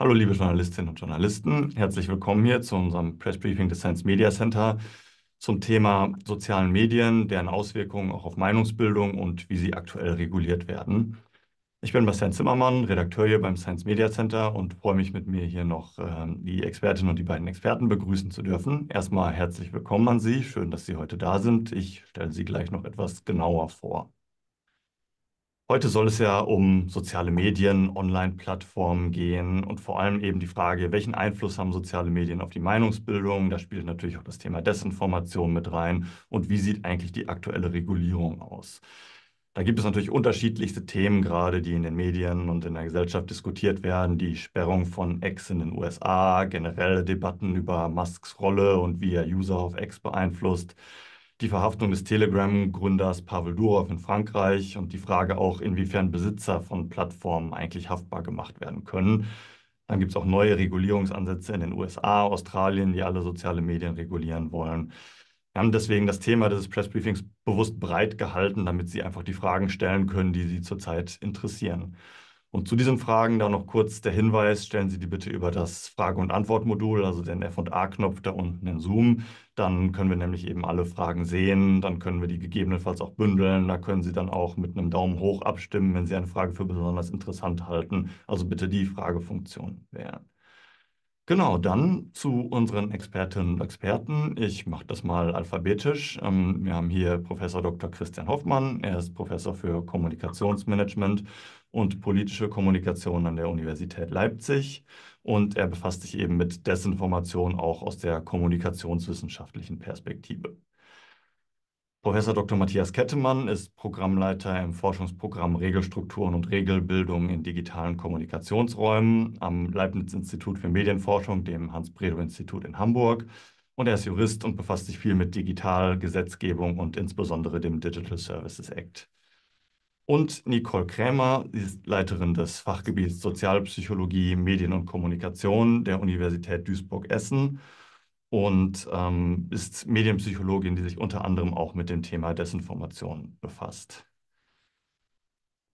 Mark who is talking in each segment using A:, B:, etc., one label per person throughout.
A: Hallo liebe Journalistinnen und Journalisten, herzlich willkommen hier zu unserem Pressbriefing des Science Media Center zum Thema sozialen Medien, deren Auswirkungen auch auf Meinungsbildung und wie sie aktuell reguliert werden. Ich bin Bastian Zimmermann, Redakteur hier beim Science Media Center und freue mich mit mir hier noch äh, die Expertin und die beiden Experten begrüßen zu dürfen. Erstmal herzlich willkommen an Sie, schön, dass Sie heute da sind. Ich stelle Sie gleich noch etwas genauer vor. Heute soll es ja um soziale Medien, Online-Plattformen gehen und vor allem eben die Frage, welchen Einfluss haben soziale Medien auf die Meinungsbildung? Da spielt natürlich auch das Thema Desinformation mit rein und wie sieht eigentlich die aktuelle Regulierung aus? Da gibt es natürlich unterschiedlichste Themen gerade, die in den Medien und in der Gesellschaft diskutiert werden. Die Sperrung von X in den USA, generelle Debatten über Musks Rolle und wie er User auf X beeinflusst, die Verhaftung des Telegram-Gründers Pavel Durov in Frankreich und die Frage auch, inwiefern Besitzer von Plattformen eigentlich haftbar gemacht werden können. Dann gibt es auch neue Regulierungsansätze in den USA, Australien, die alle soziale Medien regulieren wollen. Wir haben deswegen das Thema des Pressbriefings bewusst breit gehalten, damit Sie einfach die Fragen stellen können, die Sie zurzeit interessieren. Und zu diesen Fragen dann noch kurz der Hinweis, stellen Sie die bitte über das Frage- und Antwortmodul, also den F&A-Knopf da unten in Zoom. Dann können wir nämlich eben alle Fragen sehen, dann können wir die gegebenenfalls auch bündeln, da können Sie dann auch mit einem Daumen hoch abstimmen, wenn Sie eine Frage für besonders interessant halten. Also bitte die Fragefunktion wählen. Genau, dann zu unseren Expertinnen und Experten. Ich mache das mal alphabetisch. Ähm, wir haben hier Professor Dr. Christian Hoffmann. Er ist Professor für Kommunikationsmanagement und politische Kommunikation an der Universität Leipzig. Und er befasst sich eben mit Desinformation auch aus der kommunikationswissenschaftlichen Perspektive. Professor Dr. Matthias Kettemann ist Programmleiter im Forschungsprogramm Regelstrukturen und Regelbildung in digitalen Kommunikationsräumen am Leibniz-Institut für Medienforschung, dem Hans-Bredow-Institut in Hamburg. Und er ist Jurist und befasst sich viel mit Digitalgesetzgebung und insbesondere dem Digital Services Act und Nicole Krämer, sie ist Leiterin des Fachgebiets Sozialpsychologie, Medien und Kommunikation der Universität Duisburg-Essen und ähm, ist Medienpsychologin, die sich unter anderem auch mit dem Thema Desinformation befasst.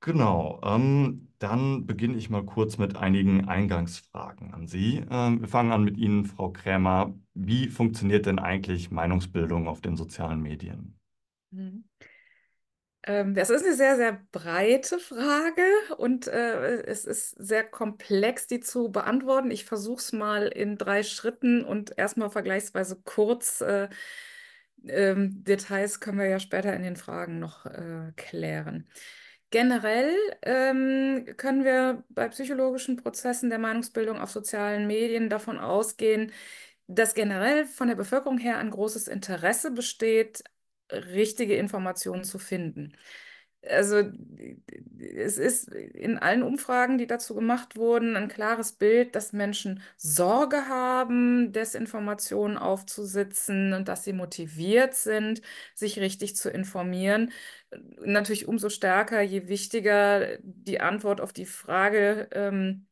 A: Genau, ähm, dann beginne ich mal kurz mit einigen Eingangsfragen an Sie. Ähm, wir fangen an mit Ihnen, Frau Krämer. Wie funktioniert denn eigentlich Meinungsbildung auf den sozialen Medien?
B: Mhm. Ähm, das ist eine sehr, sehr breite Frage und äh, es ist sehr komplex, die zu beantworten. Ich versuche es mal in drei Schritten und erstmal vergleichsweise kurz. Äh, ähm, Details können wir ja später in den Fragen noch äh, klären. Generell ähm, können wir bei psychologischen Prozessen der Meinungsbildung auf sozialen Medien davon ausgehen, dass generell von der Bevölkerung her ein großes Interesse besteht richtige Informationen zu finden. Also es ist in allen Umfragen, die dazu gemacht wurden, ein klares Bild, dass Menschen Sorge haben, Desinformationen aufzusitzen und dass sie motiviert sind, sich richtig zu informieren. Natürlich umso stärker, je wichtiger die Antwort auf die Frage, ähm,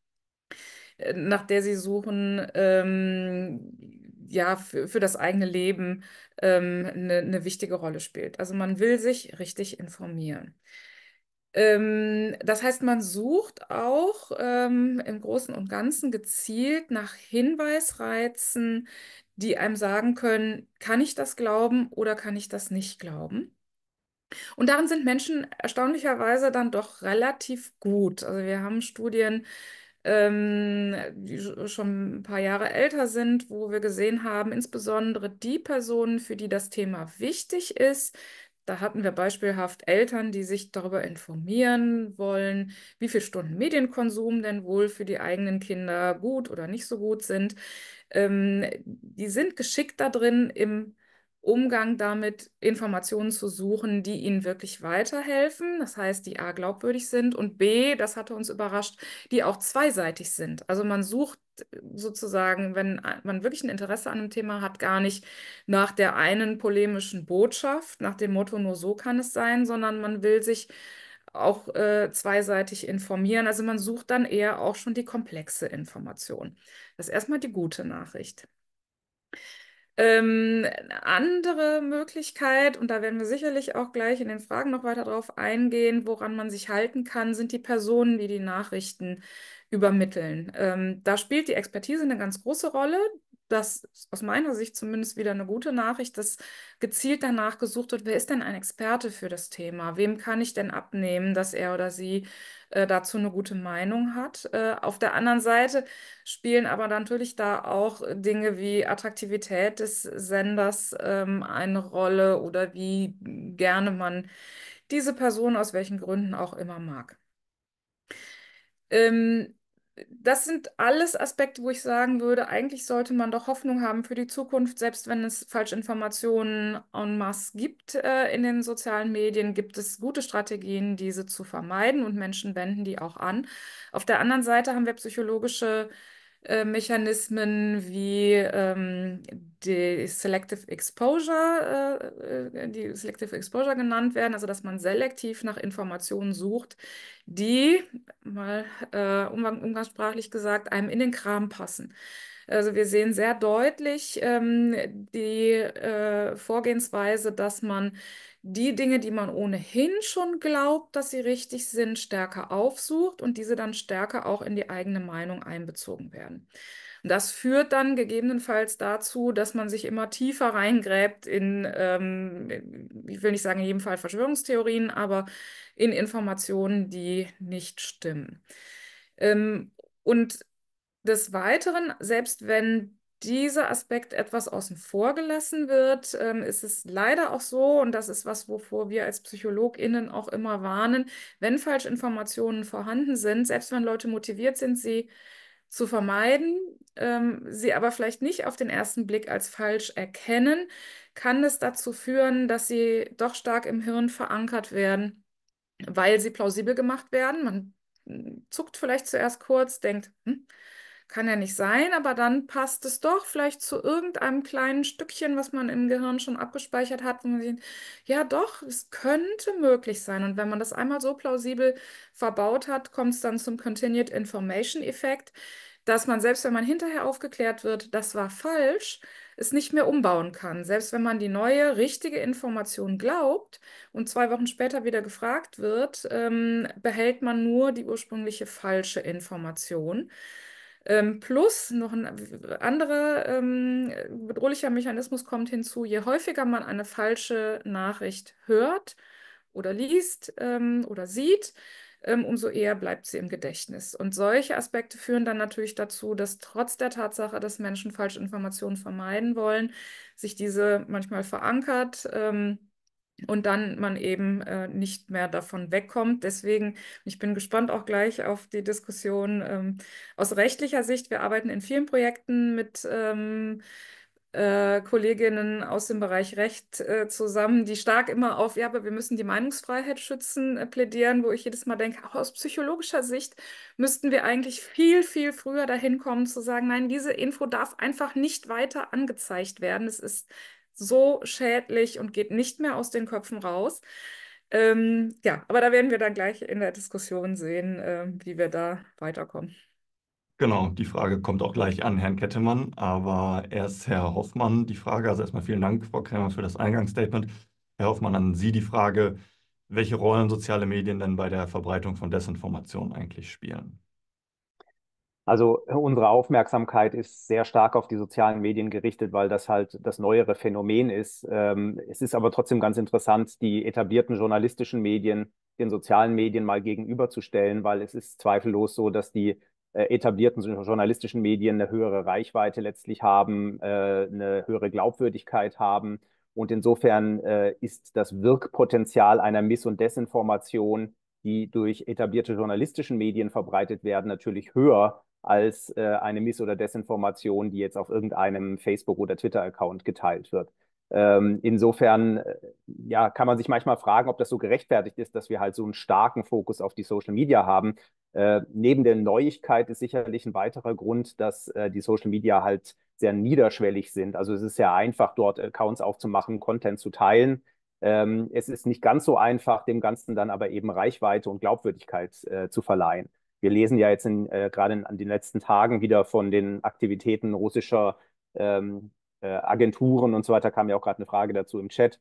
B: äh, nach der sie suchen, ähm, ja für, für das eigene Leben ähm, eine, eine wichtige Rolle spielt. Also man will sich richtig informieren ähm, das heißt, man sucht auch ähm, im Großen und Ganzen gezielt nach Hinweisreizen, die einem sagen können, kann ich das glauben oder kann ich das nicht glauben. Und darin sind Menschen erstaunlicherweise dann doch relativ gut. Also wir haben Studien ähm, die schon ein paar Jahre älter sind, wo wir gesehen haben, insbesondere die Personen, für die das Thema wichtig ist, da hatten wir beispielhaft Eltern, die sich darüber informieren wollen, wie viele Stunden Medienkonsum denn wohl für die eigenen Kinder gut oder nicht so gut sind. Ähm, die sind geschickt da drin, im Umgang damit, Informationen zu suchen, die ihnen wirklich weiterhelfen. Das heißt, die A glaubwürdig sind und B, das hatte uns überrascht, die auch zweiseitig sind. Also man sucht äh, sozusagen, wenn man wirklich ein Interesse an einem Thema hat, gar nicht nach der einen polemischen Botschaft, nach dem Motto, nur so kann es sein, sondern man will sich auch äh, zweiseitig informieren. Also man sucht dann eher auch schon die komplexe Information. Das ist erstmal die gute Nachricht. Ähm, eine andere Möglichkeit, und da werden wir sicherlich auch gleich in den Fragen noch weiter darauf eingehen, woran man sich halten kann, sind die Personen, die die Nachrichten übermitteln. Ähm, da spielt die Expertise eine ganz große Rolle. Das ist aus meiner Sicht zumindest wieder eine gute Nachricht, dass gezielt danach gesucht wird, wer ist denn ein Experte für das Thema? Wem kann ich denn abnehmen, dass er oder sie äh, dazu eine gute Meinung hat. Äh, auf der anderen Seite spielen aber natürlich da auch Dinge wie Attraktivität des Senders ähm, eine Rolle oder wie gerne man diese Person aus welchen Gründen auch immer mag. Ähm, das sind alles Aspekte, wo ich sagen würde, eigentlich sollte man doch Hoffnung haben für die Zukunft, selbst wenn es Falschinformationen en masse gibt äh, in den sozialen Medien, gibt es gute Strategien, diese zu vermeiden und Menschen wenden die auch an. Auf der anderen Seite haben wir psychologische äh, Mechanismen wie ähm, die Selective Exposure, äh, äh, die Selective Exposure genannt werden, also dass man selektiv nach Informationen sucht, die, mal äh, umgangssprachlich gesagt, einem in den Kram passen. Also wir sehen sehr deutlich ähm, die äh, Vorgehensweise, dass man die Dinge, die man ohnehin schon glaubt, dass sie richtig sind, stärker aufsucht und diese dann stärker auch in die eigene Meinung einbezogen werden. das führt dann gegebenenfalls dazu, dass man sich immer tiefer reingräbt in, ähm, ich will nicht sagen in jedem Fall Verschwörungstheorien, aber in Informationen, die nicht stimmen. Ähm, und des Weiteren, selbst wenn dieser Aspekt etwas außen vor gelassen wird, ähm, ist es leider auch so, und das ist was, wovor wir als PsychologInnen auch immer warnen, wenn Falschinformationen vorhanden sind, selbst wenn Leute motiviert sind, sie zu vermeiden, ähm, sie aber vielleicht nicht auf den ersten Blick als falsch erkennen, kann es dazu führen, dass sie doch stark im Hirn verankert werden, weil sie plausibel gemacht werden. Man hm, zuckt vielleicht zuerst kurz, denkt, hm, kann ja nicht sein, aber dann passt es doch vielleicht zu irgendeinem kleinen Stückchen, was man im Gehirn schon abgespeichert hat, wo man sieht, ja doch, es könnte möglich sein. Und wenn man das einmal so plausibel verbaut hat, kommt es dann zum Continued Information Effekt, dass man selbst wenn man hinterher aufgeklärt wird, das war falsch, es nicht mehr umbauen kann. Selbst wenn man die neue, richtige Information glaubt und zwei Wochen später wieder gefragt wird, ähm, behält man nur die ursprüngliche falsche Information. Ähm, plus noch ein anderer ähm, bedrohlicher Mechanismus kommt hinzu, je häufiger man eine falsche Nachricht hört oder liest ähm, oder sieht, ähm, umso eher bleibt sie im Gedächtnis. Und solche Aspekte führen dann natürlich dazu, dass trotz der Tatsache, dass Menschen falsche Informationen vermeiden wollen, sich diese manchmal verankert. Ähm, und dann man eben äh, nicht mehr davon wegkommt. Deswegen, ich bin gespannt auch gleich auf die Diskussion ähm, aus rechtlicher Sicht. Wir arbeiten in vielen Projekten mit ähm, äh, Kolleginnen aus dem Bereich Recht äh, zusammen, die stark immer auf, ja, aber wir müssen die Meinungsfreiheit schützen, äh, plädieren, wo ich jedes Mal denke, auch aus psychologischer Sicht müssten wir eigentlich viel, viel früher dahin kommen zu sagen, nein, diese Info darf einfach nicht weiter angezeigt werden. Es ist so schädlich und geht nicht mehr aus den Köpfen raus. Ähm, ja, aber da werden wir dann gleich in der Diskussion sehen, äh, wie wir da weiterkommen.
A: Genau, die Frage kommt auch gleich an Herrn Kettemann, aber erst Herr Hoffmann die Frage. Also erstmal vielen Dank, Frau Krämer, für das Eingangsstatement. Herr Hoffmann, an Sie die Frage, welche Rollen soziale Medien denn bei der Verbreitung von Desinformation eigentlich spielen. Also äh, unsere
C: Aufmerksamkeit ist sehr stark auf die sozialen Medien gerichtet, weil das halt das neuere Phänomen ist. Ähm, es ist aber trotzdem ganz interessant, die etablierten journalistischen Medien den sozialen Medien mal gegenüberzustellen, weil es ist zweifellos so, dass die äh, etablierten journalistischen Medien eine höhere Reichweite letztlich haben, äh, eine höhere Glaubwürdigkeit haben. Und insofern ist das Wirkpotenzial einer Miss- und Desinformation, die durch etablierte journalistischen Medien verbreitet werden, natürlich höher als äh, eine Miss- oder Desinformation, die jetzt auf irgendeinem Facebook- oder Twitter-Account geteilt wird. Ähm, insofern äh, ja, kann man sich manchmal fragen, ob das so gerechtfertigt ist, dass wir halt so einen starken Fokus auf die Social Media haben. Äh, neben der Neuigkeit ist sicherlich ein weiterer Grund, dass äh, die Social Media halt sehr niederschwellig sind. Also es ist sehr einfach, dort Accounts aufzumachen, Content zu teilen. Ähm, es ist nicht ganz so einfach, dem Ganzen dann aber eben Reichweite und Glaubwürdigkeit äh, zu verleihen wir lesen ja jetzt in, äh, gerade an den letzten Tagen wieder von den Aktivitäten russischer ähm, äh, Agenturen und so weiter, kam ja auch gerade eine Frage dazu im Chat.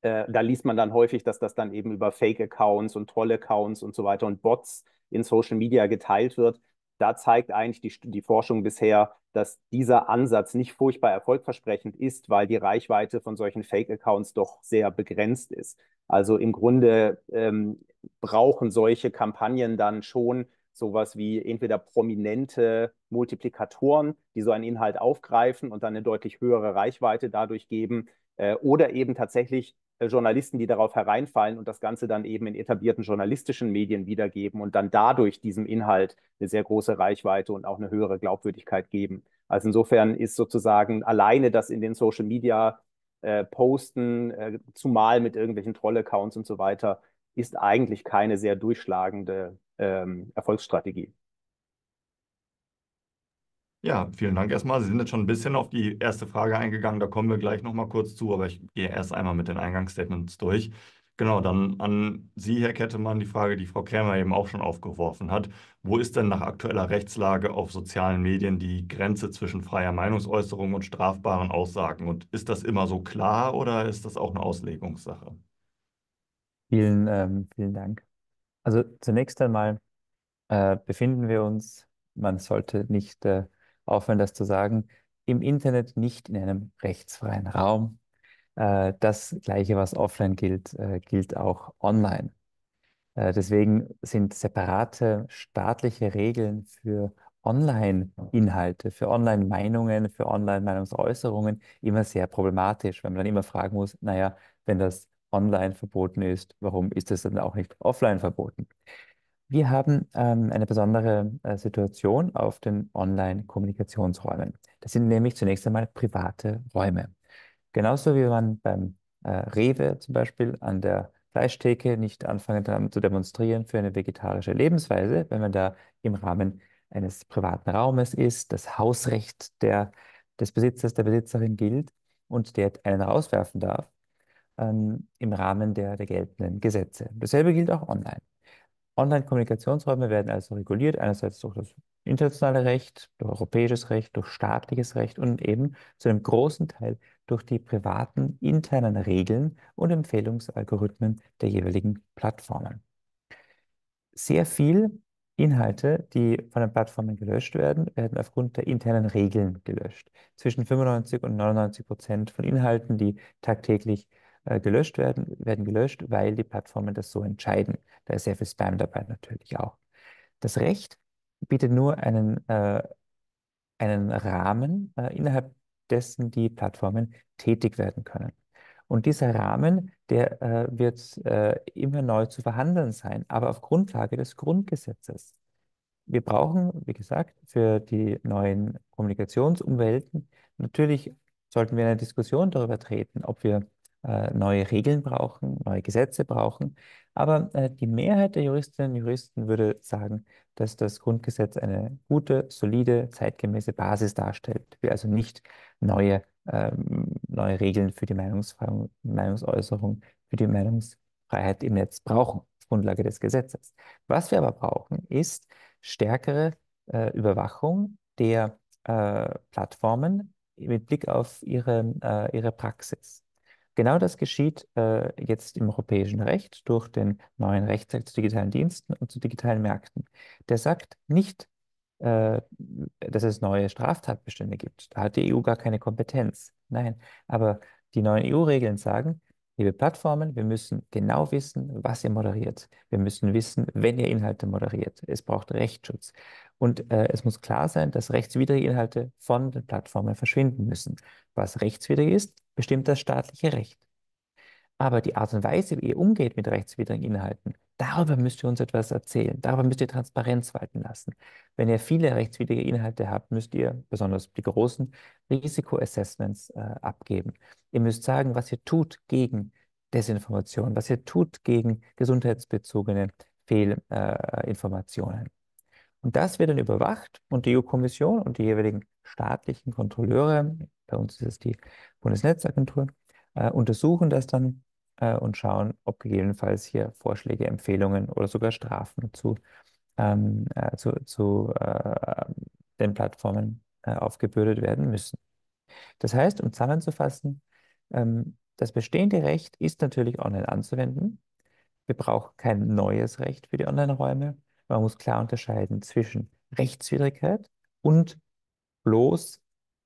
C: Äh, da liest man dann häufig, dass das dann eben über Fake-Accounts und Troll-Accounts und so weiter und Bots in Social Media geteilt wird da zeigt eigentlich die, die Forschung bisher, dass dieser Ansatz nicht furchtbar erfolgversprechend ist, weil die Reichweite von solchen Fake-Accounts doch sehr begrenzt ist. Also im Grunde ähm, brauchen solche Kampagnen dann schon sowas wie entweder prominente Multiplikatoren, die so einen Inhalt aufgreifen und dann eine deutlich höhere Reichweite dadurch geben, äh, oder eben tatsächlich Journalisten, die darauf hereinfallen und das Ganze dann eben in etablierten journalistischen Medien wiedergeben und dann dadurch diesem Inhalt eine sehr große Reichweite und auch eine höhere Glaubwürdigkeit geben. Also insofern ist sozusagen alleine das in den Social Media äh, Posten, äh, zumal mit irgendwelchen Troll-Accounts und so weiter, ist eigentlich keine sehr durchschlagende ähm, Erfolgsstrategie.
A: Ja, vielen Dank erstmal. Sie sind jetzt schon ein bisschen auf die erste Frage eingegangen, da kommen wir gleich nochmal kurz zu, aber ich gehe erst einmal mit den Eingangsstatements durch. Genau, dann an Sie, Herr Kettemann, die Frage, die Frau Krämer eben auch schon aufgeworfen hat. Wo ist denn nach aktueller Rechtslage auf sozialen Medien die Grenze zwischen freier Meinungsäußerung und strafbaren Aussagen? Und ist das immer so klar oder ist das auch eine Auslegungssache?
D: Vielen, ähm, vielen Dank. Also zunächst einmal äh, befinden wir uns, man sollte nicht äh, aufhören, das zu sagen, im Internet nicht in einem rechtsfreien Raum. Äh, das Gleiche, was offline gilt, äh, gilt auch online. Äh, deswegen sind separate staatliche Regeln für Online-Inhalte, für Online-Meinungen, für Online-Meinungsäußerungen immer sehr problematisch, weil man dann immer fragen muss, naja, wenn das online verboten ist, warum ist das dann auch nicht offline verboten? Wir haben ähm, eine besondere äh, Situation auf den Online-Kommunikationsräumen. Das sind nämlich zunächst einmal private Räume. Genauso wie man beim äh, Rewe zum Beispiel an der Fleischtheke nicht anfangen kann zu demonstrieren für eine vegetarische Lebensweise, wenn man da im Rahmen eines privaten Raumes ist, das Hausrecht der, des Besitzers, der Besitzerin gilt und der einen rauswerfen darf ähm, im Rahmen der, der geltenden Gesetze. Dasselbe gilt auch online. Online-Kommunikationsräume werden also reguliert, einerseits durch das internationale Recht, durch europäisches Recht, durch staatliches Recht und eben zu einem großen Teil durch die privaten internen Regeln und Empfehlungsalgorithmen der jeweiligen Plattformen. Sehr viel Inhalte, die von den Plattformen gelöscht werden, werden aufgrund der internen Regeln gelöscht. Zwischen 95 und 99 Prozent von Inhalten, die tagtäglich äh, äh, gelöscht werden, werden gelöscht, weil die Plattformen das so entscheiden. Da ist sehr viel Spam dabei natürlich auch. Das Recht bietet nur einen, äh, einen Rahmen, äh, innerhalb dessen die Plattformen tätig werden können. Und dieser Rahmen, der äh, wird äh, immer neu zu verhandeln sein, aber auf Grundlage des Grundgesetzes. Wir brauchen, wie gesagt, für die neuen Kommunikationsumwelten, natürlich sollten wir eine Diskussion darüber treten, ob wir äh, neue Regeln brauchen, neue Gesetze brauchen. Aber äh, die Mehrheit der Juristinnen und Juristen würde sagen, dass das Grundgesetz eine gute, solide, zeitgemäße Basis darstellt. Wir also nicht neue, ähm, neue Regeln für die Meinungsäußerung, für die Meinungsfreiheit im Netz brauchen, auf Grundlage des Gesetzes. Was wir aber brauchen, ist stärkere äh, Überwachung der Plattformen mit Blick auf ihre, ihre Praxis. Genau das geschieht äh, jetzt im europäischen Recht durch den neuen Rechtsakt zu digitalen Diensten und zu digitalen Märkten. Der sagt nicht, äh, dass es neue Straftatbestände gibt. Da hat die EU gar keine Kompetenz. Nein, aber die neuen EU-Regeln sagen, liebe Plattformen, wir müssen genau wissen, was ihr moderiert. Wir müssen wissen, wenn ihr Inhalte moderiert. Es braucht Rechtsschutz. Und äh, es muss klar sein, dass rechtswidrige Inhalte von den Plattformen verschwinden müssen. Was rechtswidrig ist, bestimmt das staatliche Recht. Aber die Art und Weise, wie ihr umgeht mit rechtswidrigen Inhalten, darüber müsst ihr uns etwas erzählen. Darüber müsst ihr Transparenz walten lassen. Wenn ihr viele rechtswidrige Inhalte habt, müsst ihr, besonders die großen, Risikoassessments äh, abgeben. Ihr müsst sagen, was ihr tut gegen Desinformation, was ihr tut gegen gesundheitsbezogene Fehlinformationen. Äh, und das wird dann überwacht und die EU-Kommission und die jeweiligen staatlichen Kontrolleure, bei uns ist es die Bundesnetzagentur, äh, untersuchen das dann äh, und schauen, ob gegebenenfalls hier Vorschläge, Empfehlungen oder sogar Strafen zu, ähm, äh, zu, zu äh, den Plattformen äh, aufgebürdet werden müssen. Das heißt, um zusammenzufassen, ähm, das bestehende Recht ist natürlich online anzuwenden. Wir brauchen kein neues Recht für die Online-Räume. Man muss klar unterscheiden zwischen Rechtswidrigkeit und bloß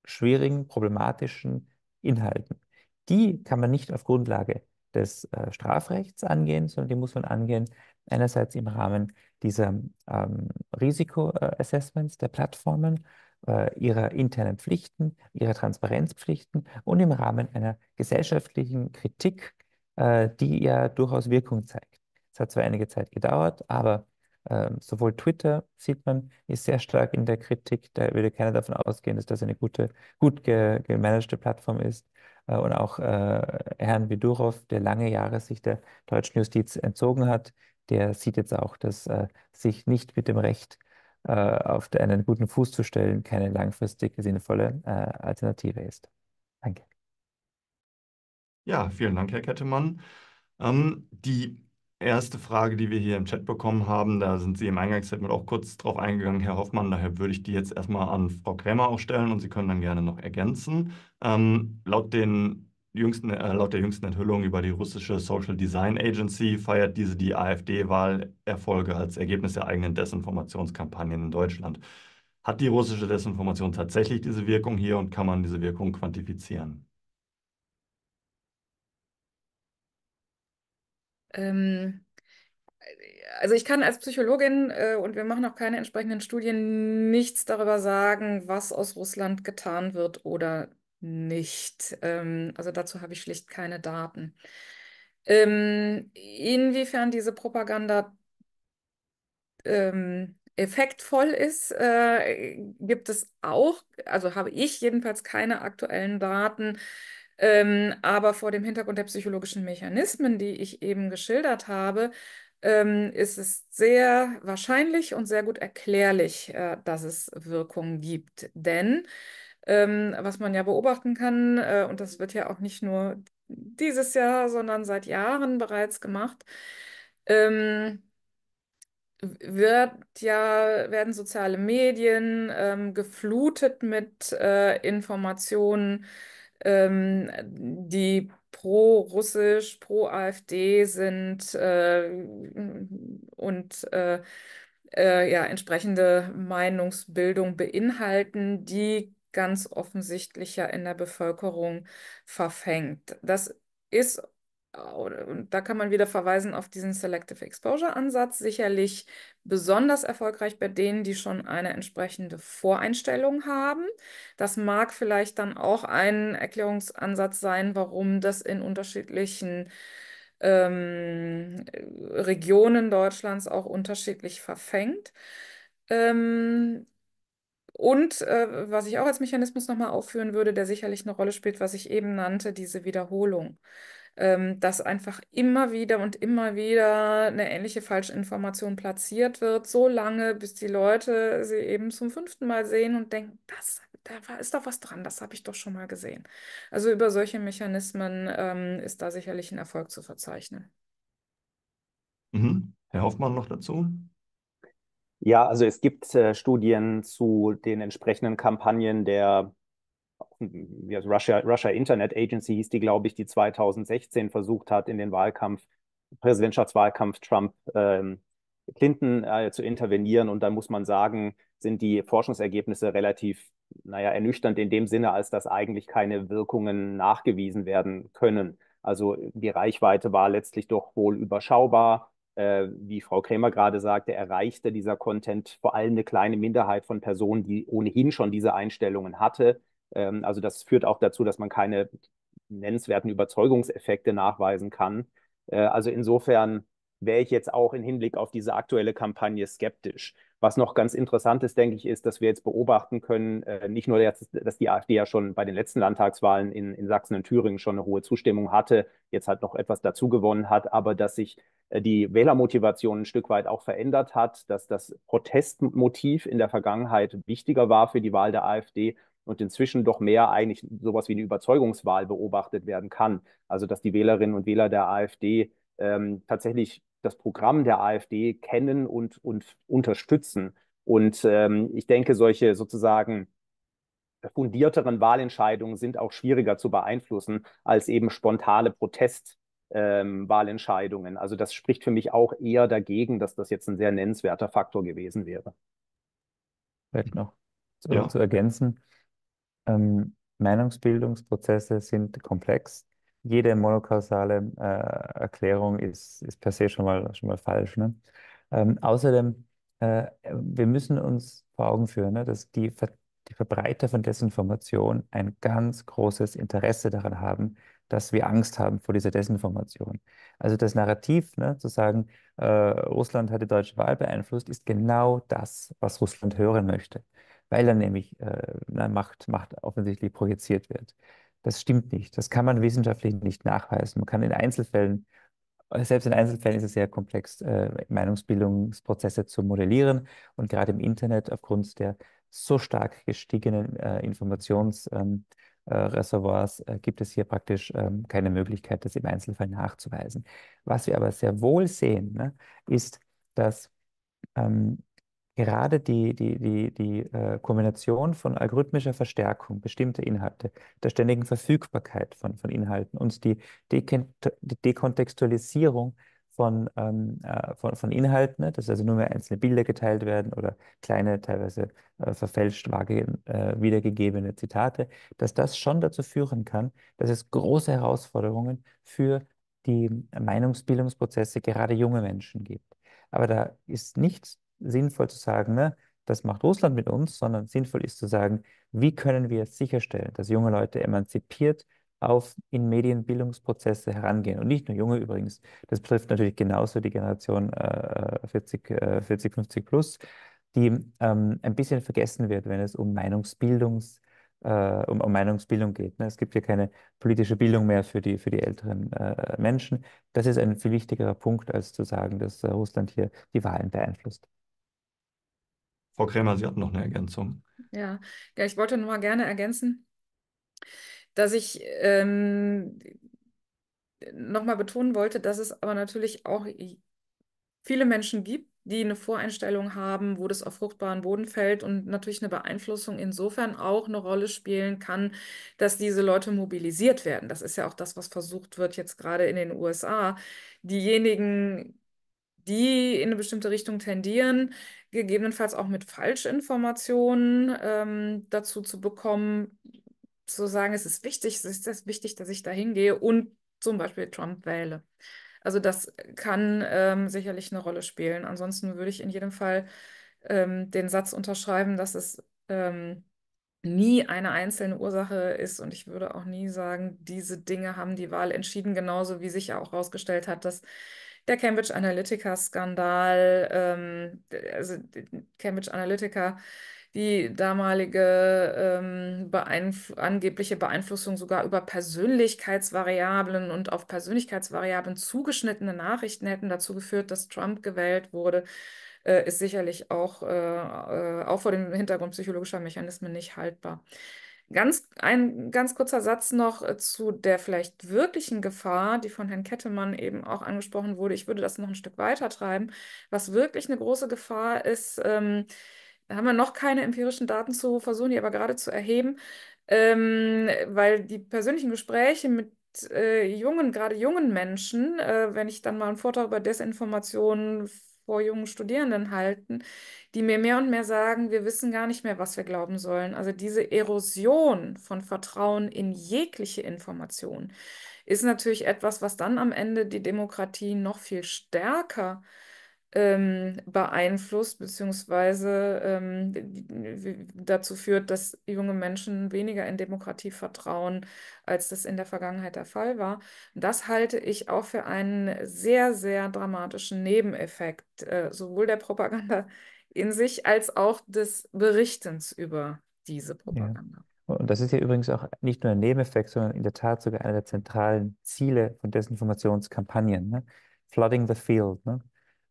D: schwierigen, problematischen Inhalten. Die kann man nicht auf Grundlage des äh, Strafrechts angehen, sondern die muss man angehen einerseits im Rahmen dieser ähm, Risikoassessments der Plattformen, äh, ihrer internen Pflichten, ihrer Transparenzpflichten und im Rahmen einer gesellschaftlichen Kritik, äh, die ja durchaus Wirkung zeigt. Es hat zwar einige Zeit gedauert, aber ähm, sowohl Twitter, sieht man, ist sehr stark in der Kritik. Da würde keiner davon ausgehen, dass das eine gute, gut gemanagte Plattform ist. Äh, und auch äh, Herrn Bidurov, der lange Jahre sich der deutschen Justiz entzogen hat, der sieht jetzt auch, dass äh, sich nicht mit dem Recht äh, auf einen guten Fuß zu stellen, keine langfristig sinnvolle äh, Alternative ist. Danke.
A: Ja, vielen Dank, Herr Kettemann. Ähm, die erste Frage, die wir hier im Chat bekommen haben, da sind Sie im Eingangsstatement auch kurz drauf eingegangen, Herr Hoffmann. Daher würde ich die jetzt erstmal an Frau Krämer auch stellen und Sie können dann gerne noch ergänzen. Ähm, laut, den jüngsten, äh, laut der jüngsten Enthüllung über die russische Social Design Agency feiert diese die AfD-Wahlerfolge als Ergebnis der eigenen Desinformationskampagnen in Deutschland. Hat die russische Desinformation tatsächlich diese Wirkung hier und kann man diese Wirkung quantifizieren?
B: Ähm, also ich kann als Psychologin, äh, und wir machen auch keine entsprechenden Studien, nichts darüber sagen, was aus Russland getan wird oder nicht. Ähm, also dazu habe ich schlicht keine Daten. Ähm, inwiefern diese Propaganda ähm, effektvoll ist, äh, gibt es auch, also habe ich jedenfalls keine aktuellen Daten. Ähm, aber vor dem Hintergrund der psychologischen Mechanismen, die ich eben geschildert habe, ähm, ist es sehr wahrscheinlich und sehr gut erklärlich, äh, dass es Wirkungen gibt. Denn ähm, was man ja beobachten kann, äh, und das wird ja auch nicht nur dieses Jahr, sondern seit Jahren bereits gemacht, ähm, wird ja, werden soziale Medien ähm, geflutet mit äh, Informationen ähm, die pro-russisch, pro-AfD sind äh, und äh, äh, ja, entsprechende Meinungsbildung beinhalten, die ganz offensichtlich ja in der Bevölkerung verfängt. Das ist und da kann man wieder verweisen auf diesen Selective Exposure Ansatz, sicherlich besonders erfolgreich bei denen, die schon eine entsprechende Voreinstellung haben. Das mag vielleicht dann auch ein Erklärungsansatz sein, warum das in unterschiedlichen ähm, äh, Regionen Deutschlands auch unterschiedlich verfängt. Ähm, und äh, was ich auch als Mechanismus nochmal aufführen würde, der sicherlich eine Rolle spielt, was ich eben nannte, diese Wiederholung ähm, dass einfach immer wieder und immer wieder eine ähnliche Falschinformation platziert wird, so lange, bis die Leute sie eben zum fünften Mal sehen und denken, das, da ist doch was dran, das habe ich doch schon mal gesehen. Also über solche Mechanismen ähm, ist da sicherlich ein Erfolg zu verzeichnen.
A: Mhm. Herr Hoffmann noch dazu?
C: Ja, also es gibt äh, Studien zu den entsprechenden Kampagnen der Russia, Russia Internet Agency hieß die, glaube ich, die 2016 versucht hat, in den Wahlkampf, Präsidentschaftswahlkampf Trump ähm, Clinton äh, zu intervenieren. Und da muss man sagen, sind die Forschungsergebnisse relativ, naja, ernüchternd in dem Sinne, als dass eigentlich keine Wirkungen nachgewiesen werden können. Also die Reichweite war letztlich doch wohl überschaubar. Äh, wie Frau Krämer gerade sagte, erreichte dieser Content vor allem eine kleine Minderheit von Personen, die ohnehin schon diese Einstellungen hatte. Ähm, also das führt auch dazu, dass man keine nennenswerten Überzeugungseffekte nachweisen kann. Äh, also insofern wäre ich jetzt auch im Hinblick auf diese aktuelle Kampagne skeptisch. Was noch ganz interessant ist, denke ich, ist, dass wir jetzt beobachten können, äh, nicht nur, dass, dass die AfD ja schon bei den letzten Landtagswahlen in, in Sachsen und Thüringen schon eine hohe Zustimmung hatte, jetzt halt noch etwas dazu gewonnen hat, aber dass sich äh, die Wählermotivation ein Stück weit auch verändert hat, dass das Protestmotiv in der Vergangenheit wichtiger war für die Wahl der AfD und inzwischen doch mehr eigentlich sowas wie eine Überzeugungswahl beobachtet werden kann. Also dass die Wählerinnen und Wähler der AfD ähm, tatsächlich das Programm der AfD kennen und, und unterstützen. Und ähm, ich denke, solche sozusagen fundierteren Wahlentscheidungen sind auch schwieriger zu beeinflussen als eben spontane Protestwahlentscheidungen. Ähm, also das spricht für mich auch eher dagegen, dass das jetzt ein sehr nennenswerter Faktor gewesen wäre.
D: Vielleicht noch zu, ja. zu ergänzen. Ähm, Meinungsbildungsprozesse sind komplex. Jede monokausale äh, Erklärung ist, ist per se schon mal, schon mal falsch. Ne? Ähm, außerdem, äh, wir müssen uns vor Augen führen, ne, dass die, Ver die Verbreiter von Desinformation ein ganz großes Interesse daran haben, dass wir Angst haben vor dieser Desinformation. Also das Narrativ, ne, zu sagen, äh, Russland hat die deutsche Wahl beeinflusst, ist genau das, was Russland hören möchte weil dann nämlich äh, Macht, Macht offensichtlich projiziert wird. Das stimmt nicht. Das kann man wissenschaftlich nicht nachweisen. Man kann in Einzelfällen, selbst in Einzelfällen ist es sehr komplex, äh, Meinungsbildungsprozesse zu modellieren. Und gerade im Internet aufgrund der so stark gestiegenen äh, Informationsreservoirs ähm, äh, äh, gibt es hier praktisch ähm, keine Möglichkeit, das im Einzelfall nachzuweisen. Was wir aber sehr wohl sehen, ne, ist, dass ähm, gerade die, die, die, die äh, Kombination von algorithmischer Verstärkung bestimmter Inhalte, der ständigen Verfügbarkeit von, von Inhalten und die, die Dekontextualisierung von, ähm, äh, von, von Inhalten, ne, dass also nur mehr einzelne Bilder geteilt werden oder kleine, teilweise äh, verfälscht vage, äh, wiedergegebene Zitate, dass das schon dazu führen kann, dass es große Herausforderungen für die Meinungsbildungsprozesse gerade junge Menschen gibt. Aber da ist nichts sinnvoll zu sagen, ne, das macht Russland mit uns, sondern sinnvoll ist zu sagen, wie können wir sicherstellen, dass junge Leute emanzipiert auf in Medienbildungsprozesse herangehen. Und nicht nur junge übrigens. Das betrifft natürlich genauso die Generation äh, 40, äh, 40, 50 äh, plus, die ähm, ein bisschen vergessen wird, wenn es um Meinungsbildungs äh, um, um, Meinungsbildung geht. Ne? Es gibt hier keine politische Bildung mehr für die, für die älteren äh, Menschen. Das ist ein viel wichtigerer Punkt, als zu sagen, dass äh, Russland hier die
A: Wahlen beeinflusst. Frau Krämer, Sie hatten noch eine Ergänzung.
B: Ja, ja ich wollte nur mal gerne ergänzen, dass ich ähm, nochmal betonen wollte, dass es aber natürlich auch viele Menschen gibt, die eine Voreinstellung haben, wo das auf fruchtbaren Boden fällt und natürlich eine Beeinflussung insofern auch eine Rolle spielen kann, dass diese Leute mobilisiert werden. Das ist ja auch das, was versucht wird jetzt gerade in den USA. Diejenigen, die in eine bestimmte Richtung tendieren, gegebenenfalls auch mit Falschinformationen ähm, dazu zu bekommen, zu sagen, es ist wichtig, es ist das wichtig, dass ich da hingehe und zum Beispiel Trump wähle. Also das kann ähm, sicherlich eine Rolle spielen. Ansonsten würde ich in jedem Fall ähm, den Satz unterschreiben, dass es ähm, nie eine einzelne Ursache ist und ich würde auch nie sagen, diese Dinge haben die Wahl entschieden, genauso wie sich ja auch herausgestellt hat, dass der Cambridge Analytica-Skandal, ähm, also Cambridge Analytica, die damalige ähm, beeinf angebliche Beeinflussung sogar über Persönlichkeitsvariablen und auf Persönlichkeitsvariablen zugeschnittene Nachrichten hätten dazu geführt, dass Trump gewählt wurde, äh, ist sicherlich auch, äh, äh auch vor dem Hintergrund psychologischer Mechanismen nicht haltbar. Ganz, ein ganz kurzer Satz noch äh, zu der vielleicht wirklichen Gefahr, die von Herrn Kettemann eben auch angesprochen wurde. Ich würde das noch ein Stück weiter treiben. Was wirklich eine große Gefahr ist, ähm, da haben wir noch keine empirischen Daten zu, versuchen die aber gerade zu erheben, ähm, weil die persönlichen Gespräche mit äh, jungen, gerade jungen Menschen, äh, wenn ich dann mal einen Vortrag über Desinformation vor jungen Studierenden halten, die mir mehr und mehr sagen, wir wissen gar nicht mehr, was wir glauben sollen. Also diese Erosion von Vertrauen in jegliche Information ist natürlich etwas, was dann am Ende die Demokratie noch viel stärker äh, ähm, beeinflusst, beziehungsweise ähm, dazu führt, dass junge Menschen weniger in Demokratie vertrauen, als das in der Vergangenheit der Fall war. Das halte ich auch für einen sehr, sehr dramatischen Nebeneffekt, äh, sowohl der Propaganda in sich als auch des Berichtens über diese Propaganda.
D: Ja. Und das ist ja übrigens auch nicht nur ein Nebeneffekt, sondern in der Tat sogar einer der zentralen Ziele von Desinformationskampagnen. Ne? Flooding the field. Ne?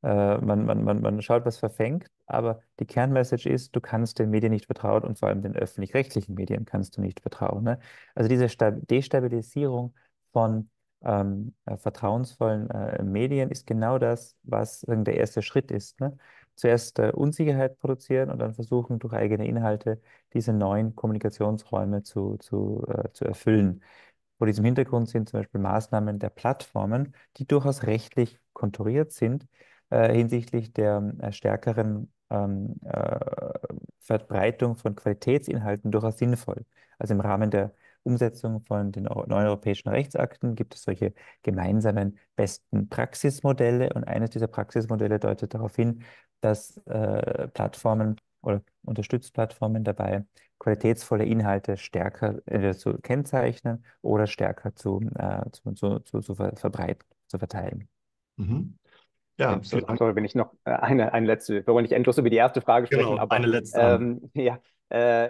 D: äh, man, man, man, man schaut, was verfängt, aber die Kernmessage ist, du kannst den Medien nicht vertrauen und vor allem den öffentlich-rechtlichen Medien kannst du nicht vertrauen. Ne? Also diese Stab Destabilisierung von ähm, äh, vertrauensvollen äh, Medien ist genau das, was der erste Schritt ist. Ne? Zuerst äh, Unsicherheit produzieren und dann versuchen, durch eigene Inhalte diese neuen Kommunikationsräume zu, zu, äh, zu erfüllen. Vor diesem Hintergrund sind zum Beispiel Maßnahmen der Plattformen, die durchaus rechtlich konturiert sind, äh, hinsichtlich der äh, stärkeren ähm, äh, Verbreitung von Qualitätsinhalten durchaus sinnvoll. Also im Rahmen der Umsetzung von den neuen europäischen Rechtsakten gibt es solche gemeinsamen besten Praxismodelle und eines dieser Praxismodelle deutet darauf hin, dass äh, Plattformen oder unterstützt Plattformen dabei, qualitätsvolle Inhalte stärker äh, zu kennzeichnen oder stärker zu, äh, zu, zu, zu, zu, verbreiten, zu verteilen. Mhm. Ja, ähm, sorry,
C: wenn ich noch äh, eine, eine letzte, wir wollen nicht endlos über die erste Frage genau, sprechen, genau, aber eine letzte. Ähm, ja, äh,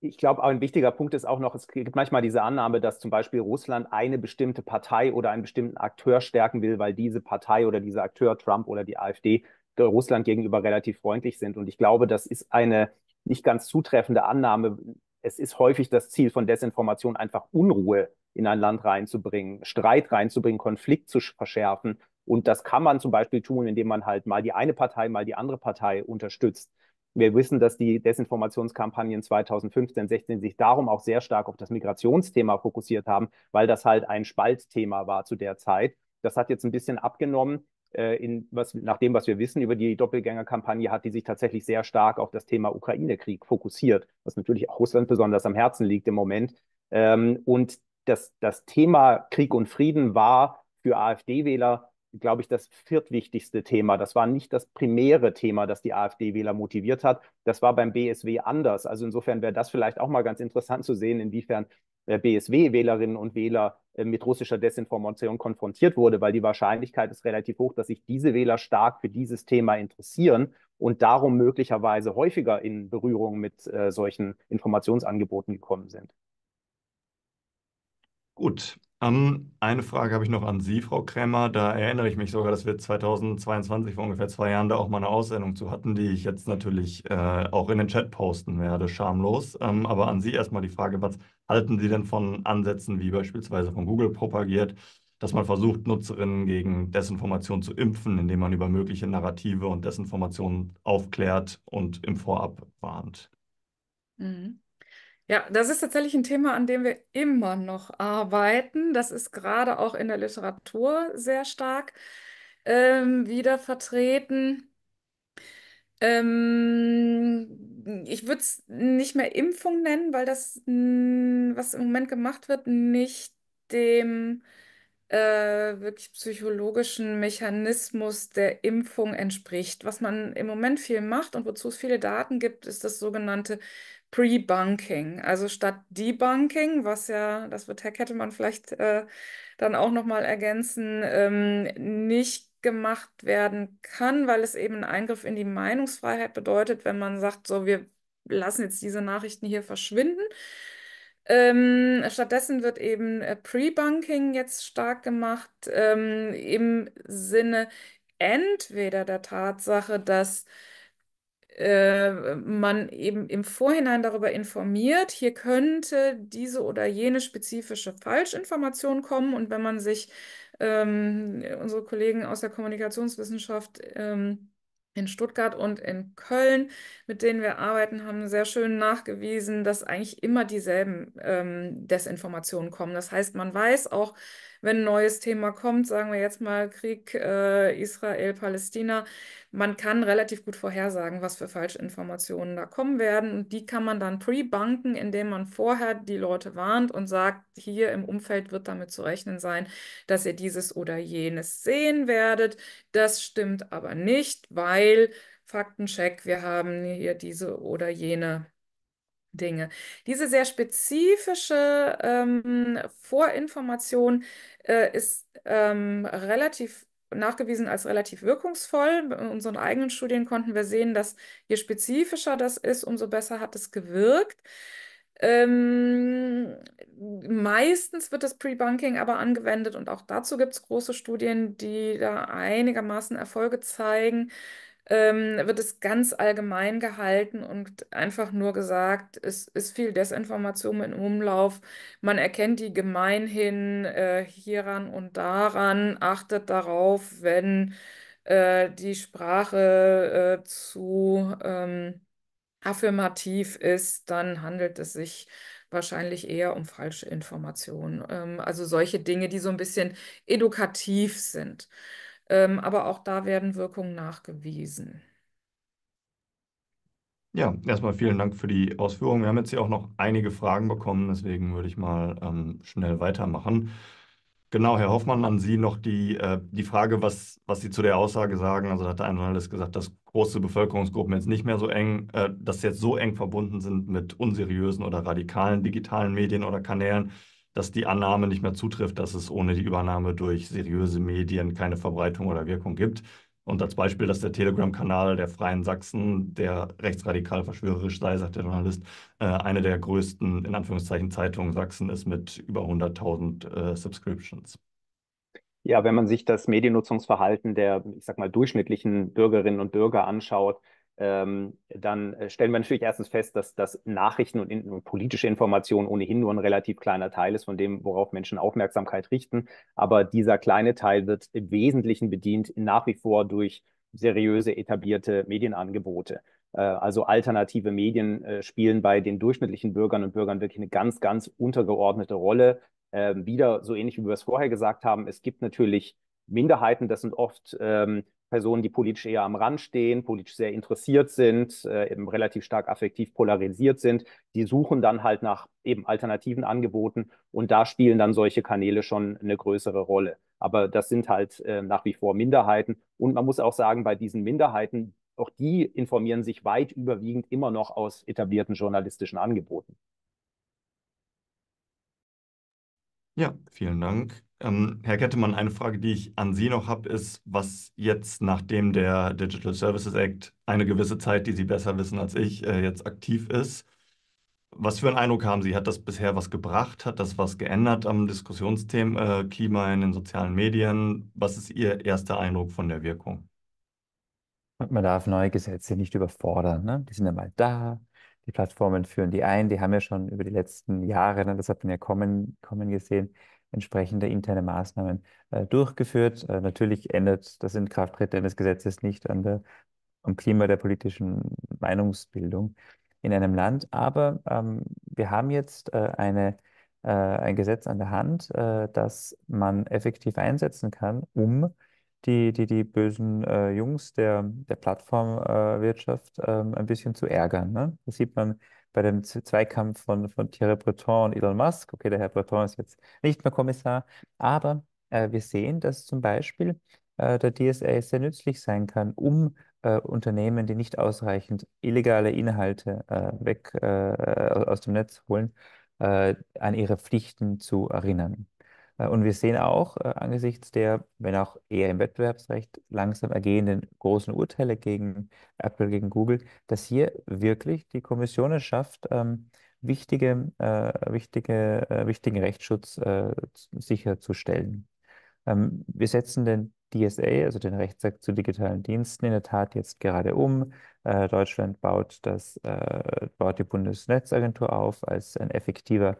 C: ich glaube, ein wichtiger Punkt ist auch noch, es gibt manchmal diese Annahme, dass zum Beispiel Russland eine bestimmte Partei oder einen bestimmten Akteur stärken will, weil diese Partei oder dieser Akteur, Trump oder die AfD, Russland gegenüber relativ freundlich sind. Und ich glaube, das ist eine nicht ganz zutreffende Annahme. Es ist häufig das Ziel von Desinformation, einfach Unruhe in ein Land reinzubringen, Streit reinzubringen, Konflikt zu verschärfen. Und das kann man zum Beispiel tun, indem man halt mal die eine Partei, mal die andere Partei unterstützt. Wir wissen, dass die Desinformationskampagnen 2015, 16 sich darum auch sehr stark auf das Migrationsthema fokussiert haben, weil das halt ein Spaltthema war zu der Zeit. Das hat jetzt ein bisschen abgenommen. Äh, in was, nach dem, was wir wissen über die Doppelgängerkampagne, hat die sich tatsächlich sehr stark auf das Thema Ukraine-Krieg fokussiert, was natürlich auch Russland besonders am Herzen liegt im Moment. Ähm, und das, das Thema Krieg und Frieden war für AfD-Wähler glaube ich, das viertwichtigste Thema. Das war nicht das primäre Thema, das die AfD-Wähler motiviert hat. Das war beim BSW anders. Also insofern wäre das vielleicht auch mal ganz interessant zu sehen, inwiefern äh, BSW-Wählerinnen und Wähler äh, mit russischer Desinformation konfrontiert wurde, weil die Wahrscheinlichkeit ist relativ hoch, dass sich diese Wähler stark für dieses Thema interessieren und darum möglicherweise häufiger in Berührung mit äh, solchen Informationsangeboten gekommen sind.
A: Gut, ähm, eine Frage habe ich noch an Sie, Frau Krämer. Da erinnere ich mich sogar, dass wir 2022 vor ungefähr zwei Jahren da auch mal eine Aussendung zu hatten, die ich jetzt natürlich äh, auch in den Chat posten werde, schamlos. Ähm, aber an Sie erstmal die Frage, was halten Sie denn von Ansätzen wie beispielsweise von Google propagiert, dass man versucht, Nutzerinnen gegen Desinformation zu impfen, indem man über mögliche Narrative und Desinformation aufklärt und im Vorab warnt?
B: Mhm. Ja, das ist tatsächlich ein Thema, an dem wir immer noch arbeiten. Das ist gerade auch in der Literatur sehr stark ähm, wieder vertreten. Ähm, ich würde es nicht mehr Impfung nennen, weil das, mh, mm, was im Moment gemacht wird, nicht dem äh, wirklich psychologischen Mechanismus der Impfung entspricht. Was man im Moment viel macht und wozu es viele Daten gibt, ist das sogenannte Pre-Bunking. Also statt Debunking, was ja, das wird Herr Kettemann vielleicht äh, dann auch nochmal ergänzen, ähm, nicht gemacht werden kann, weil es eben einen Eingriff in die Meinungsfreiheit bedeutet, wenn man sagt, so, wir lassen jetzt diese Nachrichten hier verschwinden. Ähm, stattdessen wird eben äh, Pre-Bunking jetzt stark gemacht ähm, im Sinne entweder der Tatsache, dass äh, man eben im Vorhinein darüber informiert, hier könnte diese oder jene spezifische Falschinformation kommen. Und wenn man sich ähm, unsere Kollegen aus der Kommunikationswissenschaft ähm, in Stuttgart und in Köln, mit denen wir arbeiten, haben sehr schön nachgewiesen, dass eigentlich immer dieselben ähm, Desinformationen kommen. Das heißt, man weiß auch, wenn ein neues Thema kommt, sagen wir jetzt mal Krieg äh, Israel, Palästina, man kann relativ gut vorhersagen, was für Falschinformationen da kommen werden. Und die kann man dann pre-banken, indem man vorher die Leute warnt und sagt, hier im Umfeld wird damit zu rechnen sein, dass ihr dieses oder jenes sehen werdet. Das stimmt aber nicht, weil Mail, Faktencheck, wir haben hier diese oder jene Dinge. Diese sehr spezifische ähm, Vorinformation äh, ist ähm, relativ nachgewiesen als relativ wirkungsvoll. In unseren eigenen Studien konnten wir sehen, dass je spezifischer das ist, umso besser hat es gewirkt. Ähm, meistens wird das Pre-Bunking aber angewendet und auch dazu gibt es große Studien, die da einigermaßen Erfolge zeigen ähm, wird es ganz allgemein gehalten und einfach nur gesagt, es ist viel Desinformation im Umlauf. Man erkennt die gemeinhin äh, hieran und daran, achtet darauf, wenn äh, die Sprache äh, zu ähm, affirmativ ist, dann handelt es sich wahrscheinlich eher um falsche Informationen. Ähm, also solche Dinge, die so ein bisschen edukativ sind. Ähm, aber auch da werden Wirkungen nachgewiesen.
A: Ja, erstmal vielen Dank für die Ausführungen. Wir haben jetzt hier auch noch einige Fragen bekommen, deswegen würde ich mal ähm, schnell weitermachen. Genau, Herr Hoffmann, an Sie noch die, äh, die Frage, was, was Sie zu der Aussage sagen. Also da hat der eine Journalist gesagt, dass große Bevölkerungsgruppen jetzt nicht mehr so eng, äh, dass jetzt so eng verbunden sind mit unseriösen oder radikalen digitalen Medien oder Kanälen dass die Annahme nicht mehr zutrifft, dass es ohne die Übernahme durch seriöse Medien keine Verbreitung oder Wirkung gibt. Und als Beispiel, dass der Telegram-Kanal der Freien Sachsen, der rechtsradikal verschwörerisch sei, sagt der Journalist, äh, eine der größten, in Anführungszeichen, Zeitungen Sachsen ist mit über 100.000 äh, Subscriptions.
C: Ja, wenn man sich das Mediennutzungsverhalten der, ich sag mal, durchschnittlichen Bürgerinnen und Bürger anschaut, ähm, dann äh, stellen wir natürlich erstens fest, dass, dass Nachrichten und, in, und, politische Informationen ohnehin nur ein relativ kleiner Teil ist von dem, worauf Menschen Aufmerksamkeit richten. Aber dieser kleine Teil wird im Wesentlichen bedient nach wie vor durch seriöse etablierte Medienangebote. Äh, also alternative Medien äh, spielen bei den durchschnittlichen Bürgern und Bürgern wirklich eine ganz, ganz untergeordnete Rolle. Äh, wieder so ähnlich wie wir es vorher gesagt haben, es gibt natürlich Minderheiten, das sind oft ähm, Personen, die politisch eher am Rand stehen, politisch sehr interessiert sind, äh, eben relativ stark affektiv polarisiert sind, die suchen dann halt nach eben alternativen Angeboten und da spielen dann solche Kanäle schon eine größere Rolle. Aber das sind halt äh, nach wie vor Minderheiten und man muss auch sagen, bei diesen Minderheiten, auch die informieren sich weit überwiegend immer noch aus etablierten journalistischen Angeboten.
A: Ja, vielen Dank. Ähm, Herr Kettemann, eine Frage, die ich an Sie noch habe, ist, was jetzt, nachdem der Digital Services Act eine gewisse Zeit, die Sie besser wissen als ich, äh, jetzt aktiv ist, was für einen Eindruck haben Sie? Hat das bisher was gebracht? Hat das was geändert am Diskussionsthema äh, Klima in den sozialen Medien? Was ist Ihr erster Eindruck von der Wirkung?
D: man darf neue Gesetze nicht überfordern. Ne? Die sind einmal da, die Plattformen führen die ein. Die haben ja schon über die letzten Jahre, ne, das hat man ja kommen, kommen gesehen, entsprechende interne Maßnahmen äh, durchgeführt. Äh, natürlich ändert das Inkrafttreten des Gesetzes nicht an der, am Klima der politischen Meinungsbildung in einem Land. Aber ähm, wir haben jetzt äh, eine, äh, ein Gesetz an der Hand, äh, das man effektiv einsetzen kann, um die, die, die bösen äh, Jungs der, der Plattformwirtschaft äh, ähm, ein bisschen zu ärgern. Ne? Das sieht man bei dem Zweikampf von, von Thierry Breton und Elon Musk. Okay, der Herr Breton ist jetzt nicht mehr Kommissar, aber äh, wir sehen, dass zum Beispiel äh, der DSA sehr nützlich sein kann, um äh, Unternehmen, die nicht ausreichend illegale Inhalte äh, weg aus dem Netz holen, an ihre Pflichten zu erinnern. Äh, und wir sehen auch äh, angesichts der, wenn auch eher im Wettbewerbsrecht, langsam ergehenden großen Urteile gegen Apple, gegen Google, dass hier wirklich die Kommission es schafft, ähm, wichtige, äh, wichtige, äh, wichtigen Rechtsschutz äh, sicherzustellen. Ähm, wir setzen den DSA, also den Rechtsakt zu digitalen Diensten, in der Tat jetzt gerade um. Äh, Deutschland baut, das, baut die Bundesnetzagentur auf als ein effektiver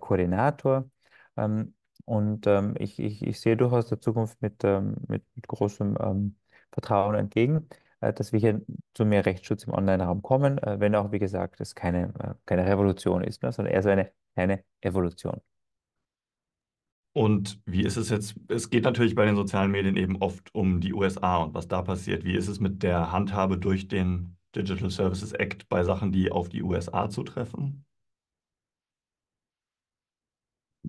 D: Koordinator. Ähm, und ähm, ich, ich, ich sehe durchaus der Zukunft mit, ähm, mit, mit großem ähm, Vertrauen entgegen, äh, dass wir hier zu mehr Rechtsschutz im Online-Raum kommen, äh, wenn auch, wie gesagt, es keine, äh, keine Revolution ist, ne, sondern eher so eine kleine Evolution.
A: Und wie ist es jetzt? Es geht natürlich bei den sozialen Medien eben oft um die USA und was da passiert. Wie ist es mit der Handhabe durch den Digital Services Act bei Sachen, die auf die USA zutreffen?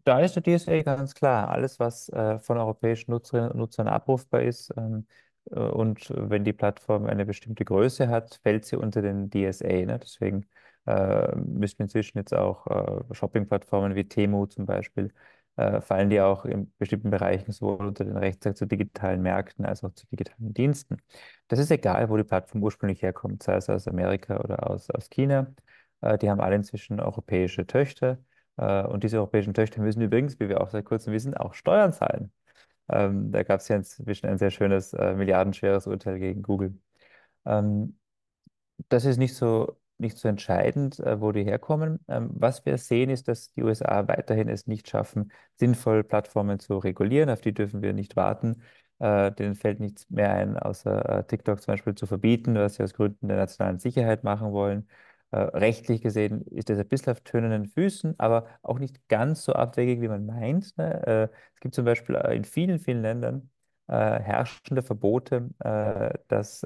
D: Da ist der DSA ganz klar. Alles, was äh, von europäischen Nutzerinnen und Nutzern abrufbar ist, ähm, äh, und wenn die Plattform eine bestimmte Größe hat, fällt sie unter den DSA. Ne? Deswegen äh, müssen inzwischen jetzt auch äh, Shopping-Plattformen wie Temu zum Beispiel, äh, fallen die auch in bestimmten Bereichen sowohl unter den Rechtsakt zu digitalen Märkten als auch zu digitalen Diensten. Das ist egal, wo die Plattform ursprünglich herkommt, sei es aus Amerika oder aus, aus China. Äh, die haben alle inzwischen europäische Töchter. Äh, und diese europäischen Töchter müssen übrigens, wie wir auch seit kurzem wissen, auch Steuern zahlen. Ähm, da gab es ja inzwischen ein sehr schönes, äh, milliardenschweres Urteil gegen Google. Ähm, das ist nicht so, nicht so entscheidend, äh, wo die herkommen. Ähm, was wir sehen, ist, dass die USA weiterhin es nicht schaffen, sinnvoll Plattformen zu regulieren. Auf die dürfen wir nicht warten. Äh, denen fällt nichts mehr ein, außer äh, TikTok zum Beispiel zu verbieten, was sie aus Gründen der nationalen Sicherheit machen wollen. Äh, rechtlich gesehen ist das ein bisschen auf tönenden Füßen, aber auch nicht ganz so abwegig, wie man meint. Ne? Äh, es gibt zum Beispiel äh, in vielen, vielen Ländern herrschende Verbote, dass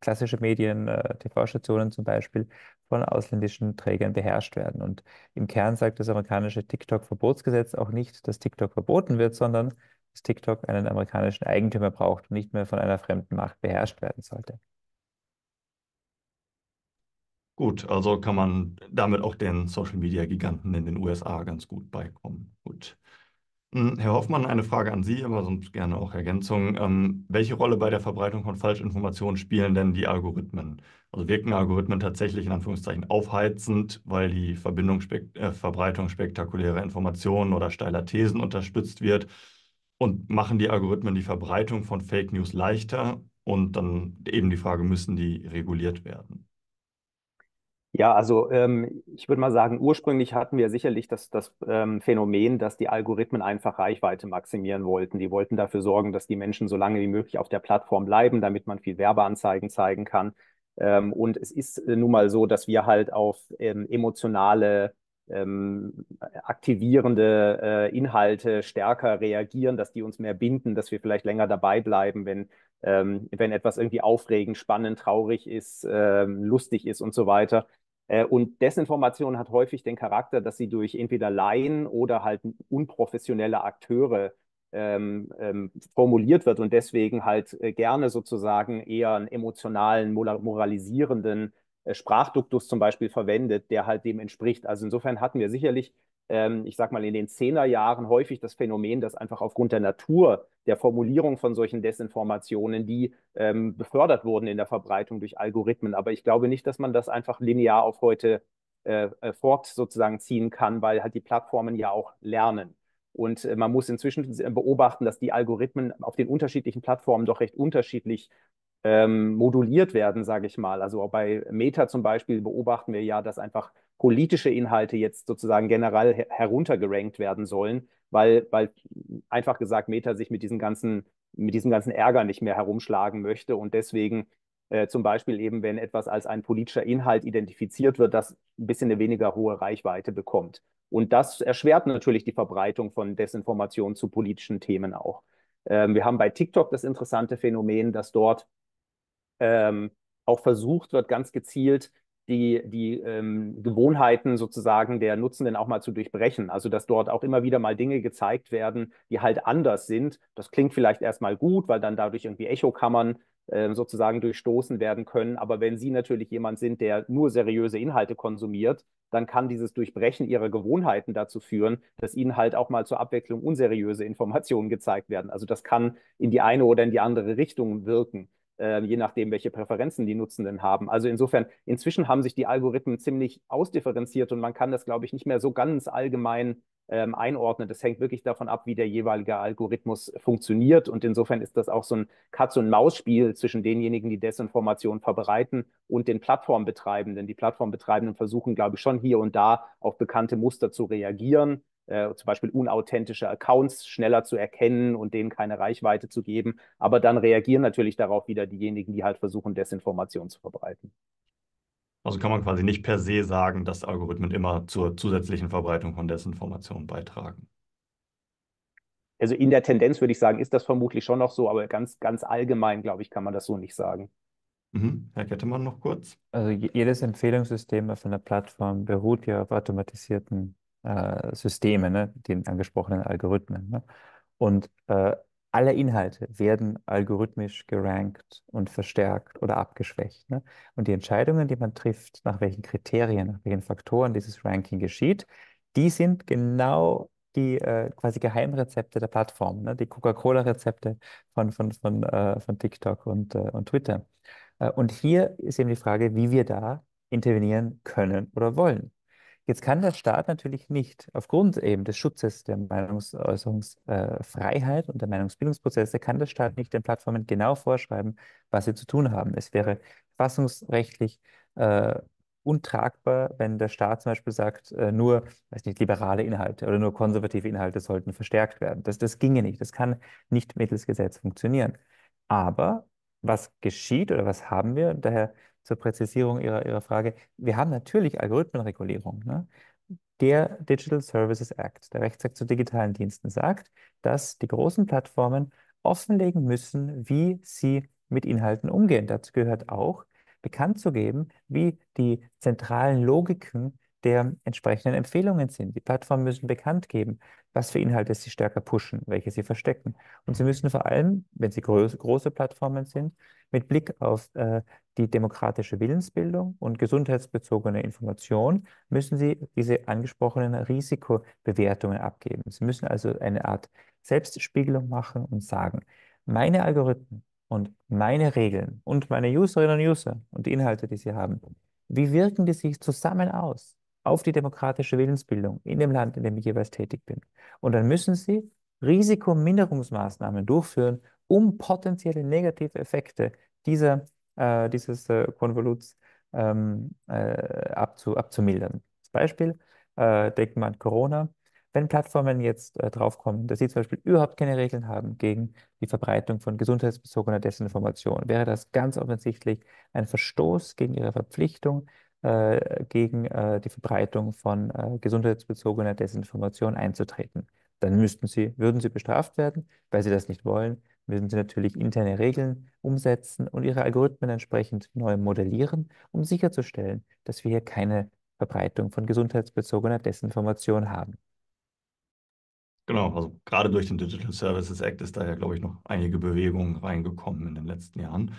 D: klassische Medien, TV-Stationen zum Beispiel, von ausländischen Trägern beherrscht werden. Und im Kern sagt das amerikanische TikTok-Verbotsgesetz auch nicht, dass TikTok verboten wird, sondern dass TikTok einen amerikanischen Eigentümer braucht und nicht mehr von einer fremden Macht beherrscht werden sollte.
A: Gut, also kann man damit auch den Social-Media-Giganten in den USA ganz gut beikommen. Gut. Hm, Herr Hoffmann, eine Frage an Sie, aber sonst gerne auch Ergänzungen. Ähm, welche Rolle bei der Verbreitung von Falschinformationen spielen denn die Algorithmen? Also wirken Algorithmen tatsächlich in Anführungszeichen aufheizend, weil die Verbindung spek äh, Verbreitung spektakulärer Informationen oder steiler Thesen unterstützt wird? Und machen die Algorithmen die Verbreitung von Fake News leichter? Und dann eben die Frage, müssen die reguliert werden?
C: Ja, also ähm, ich würde mal sagen, ursprünglich hatten wir sicherlich das, das ähm, Phänomen, dass die Algorithmen einfach Reichweite maximieren wollten. Die wollten dafür sorgen, dass die Menschen so lange wie möglich auf der Plattform bleiben, damit man viel Werbeanzeigen zeigen kann. Ähm, und es ist äh, nun mal so, dass wir halt auf ähm, emotionale, ähm, aktivierende äh, Inhalte stärker reagieren, dass die uns mehr binden, dass wir vielleicht länger dabei bleiben, wenn ähm, wenn etwas irgendwie aufregend, spannend, traurig ist, ähm, lustig ist und so weiter. Äh, und Desinformation hat häufig den Charakter, dass sie durch entweder Laien oder halt unprofessionelle Akteure ähm, ähm, formuliert wird und deswegen halt äh, gerne sozusagen eher einen emotionalen, moralisierenden äh, Sprachduktus zum Beispiel verwendet, der halt dem entspricht. Also insofern hatten wir sicherlich ähm, ich sag mal, in den Zehnerjahren häufig das Phänomen, dass einfach aufgrund der Natur der Formulierung von solchen Desinformationen, die ähm, befördert wurden in der Verbreitung durch Algorithmen. Aber ich glaube nicht, dass man das einfach linear auf heute äh, äh fort sozusagen ziehen kann, weil halt die Plattformen ja auch lernen. Und äh, man muss inzwischen beobachten, dass die Algorithmen auf den unterschiedlichen Plattformen doch recht unterschiedlich ähm, moduliert werden, sage ich mal. Also auch bei Meta zum Beispiel beobachten wir ja, dass einfach politische Inhalte jetzt sozusagen generell her heruntergerankt werden sollen, weil, weil einfach gesagt Meta sich mit diesem ganzen, mit diesem ganzen Ärger nicht mehr herumschlagen möchte und deswegen äh, zum Beispiel eben, wenn etwas als ein politischer Inhalt identifiziert wird, das ein bisschen eine weniger hohe Reichweite bekommt. Und das erschwert natürlich die Verbreitung von Desinformation zu politischen Themen auch. Ähm, wir haben bei TikTok das interessante Phänomen, dass dort ähm, auch versucht wird, ganz gezielt die, die ähm, Gewohnheiten sozusagen der Nutzenden auch mal zu durchbrechen. Also dass dort auch immer wieder mal Dinge gezeigt werden, die halt anders sind. Das klingt vielleicht erstmal gut, weil dann dadurch irgendwie Echokammern äh, sozusagen durchstoßen werden können. Aber wenn Sie natürlich jemand sind, der nur seriöse Inhalte konsumiert, dann kann dieses Durchbrechen Ihrer Gewohnheiten dazu führen, dass Ihnen halt auch mal zur Abwechslung unseriöse Informationen gezeigt werden. Also das kann in die eine oder in die andere Richtung wirken. Ähm, je nachdem, welche Präferenzen die Nutzenden haben. Also insofern, inzwischen haben sich die Algorithmen ziemlich ausdifferenziert und man kann das, glaube ich, nicht mehr so ganz allgemein ähm, einordnen. Das hängt wirklich davon ab, wie der jeweilige Algorithmus funktioniert. Und insofern ist das auch so ein Katz-und-Maus-Spiel zwischen denjenigen, die Desinformation verbreiten und den Plattformbetreibenden. Die Plattformbetreibenden versuchen, glaube ich, schon hier und da auf bekannte Muster zu reagieren äh, zum Beispiel unauthentische Accounts schneller zu erkennen und denen keine Reichweite zu geben. Aber dann reagieren natürlich darauf wieder diejenigen, die halt versuchen, Desinformation zu
A: verbreiten. Also kann man quasi nicht per se sagen, dass Algorithmen immer zur zusätzlichen Verbreitung von Desinformation beitragen. Also in der Tendenz
C: würde ich sagen, ist das vermutlich schon noch so, aber ganz, ganz allgemein, glaube ich, kann man das so nicht sagen.
A: Mhm. Herr Kettemann noch kurz.
D: Also jedes Empfehlungssystem auf einer Plattform beruht ja auf automatisierten äh, Systeme, ne? den angesprochenen Algorithmen. Ne? Und äh, alle Inhalte werden algorithmisch gerankt und verstärkt oder abgeschwächt. Ne? Und die Entscheidungen, die man trifft, nach welchen Kriterien, nach welchen Faktoren dieses Ranking geschieht, die sind genau die äh, quasi Geheimrezepte der Plattform, ne? die Coca-Cola-Rezepte von, von, von, äh, von TikTok und, äh, und Twitter. Äh, und hier ist eben die Frage, wie wir da intervenieren können oder wollen. Jetzt kann der Staat natürlich nicht aufgrund eben des Schutzes der Meinungsäußerungsfreiheit äh, und der Meinungsbildungsprozesse, kann der Staat nicht den Plattformen genau vorschreiben, was sie zu tun haben. Es wäre verfassungsrechtlich äh, untragbar, wenn der Staat zum Beispiel sagt, äh, nur, weiß nicht, liberale Inhalte oder nur konservative Inhalte sollten verstärkt werden. Das, das ginge nicht. Das kann nicht mittels Gesetz funktionieren. Aber was geschieht oder was haben wir? Daher zur Präzisierung Ihrer, Ihrer Frage. Wir haben natürlich Algorithmenregulierung. Ne? Der Digital Services Act, der Rechtsakt zu digitalen Diensten, sagt, dass die großen Plattformen offenlegen müssen, wie sie mit Inhalten umgehen. Dazu gehört auch, bekannt zu geben, wie die zentralen Logiken der entsprechenden Empfehlungen sind. Die Plattformen müssen bekannt geben, was für Inhalte sie stärker pushen, welche sie verstecken. Und sie müssen vor allem, wenn sie groß, große Plattformen sind, mit Blick auf äh, die demokratische Willensbildung und gesundheitsbezogene Information, müssen sie diese angesprochenen Risikobewertungen abgeben. Sie müssen also eine Art Selbstspiegelung machen und sagen, meine Algorithmen und meine Regeln und meine Userinnen und User und die Inhalte, die sie haben, wie wirken die sich zusammen aus? auf die demokratische Willensbildung in dem Land, in dem ich jeweils tätig bin. Und dann müssen Sie Risikominderungsmaßnahmen durchführen, um potenzielle negative Effekte dieser, äh, dieses äh, Konvoluts ähm, äh, abzu, abzumildern. Als Beispiel äh, denken wir an Corona. Wenn Plattformen jetzt äh, draufkommen, dass sie zum Beispiel überhaupt keine Regeln haben gegen die Verbreitung von gesundheitsbezogener Desinformation, wäre das ganz offensichtlich ein Verstoß gegen ihre Verpflichtung, äh, gegen äh, die Verbreitung von äh, gesundheitsbezogener Desinformation einzutreten. Dann müssten sie, würden sie bestraft werden, weil sie das nicht wollen, müssen sie natürlich interne Regeln umsetzen und ihre Algorithmen entsprechend neu modellieren, um sicherzustellen, dass wir hier keine Verbreitung von gesundheitsbezogener
A: Desinformation haben. Genau, also gerade durch den Digital Services Act ist da ja, glaube ich, noch einige Bewegungen reingekommen in den letzten Jahren.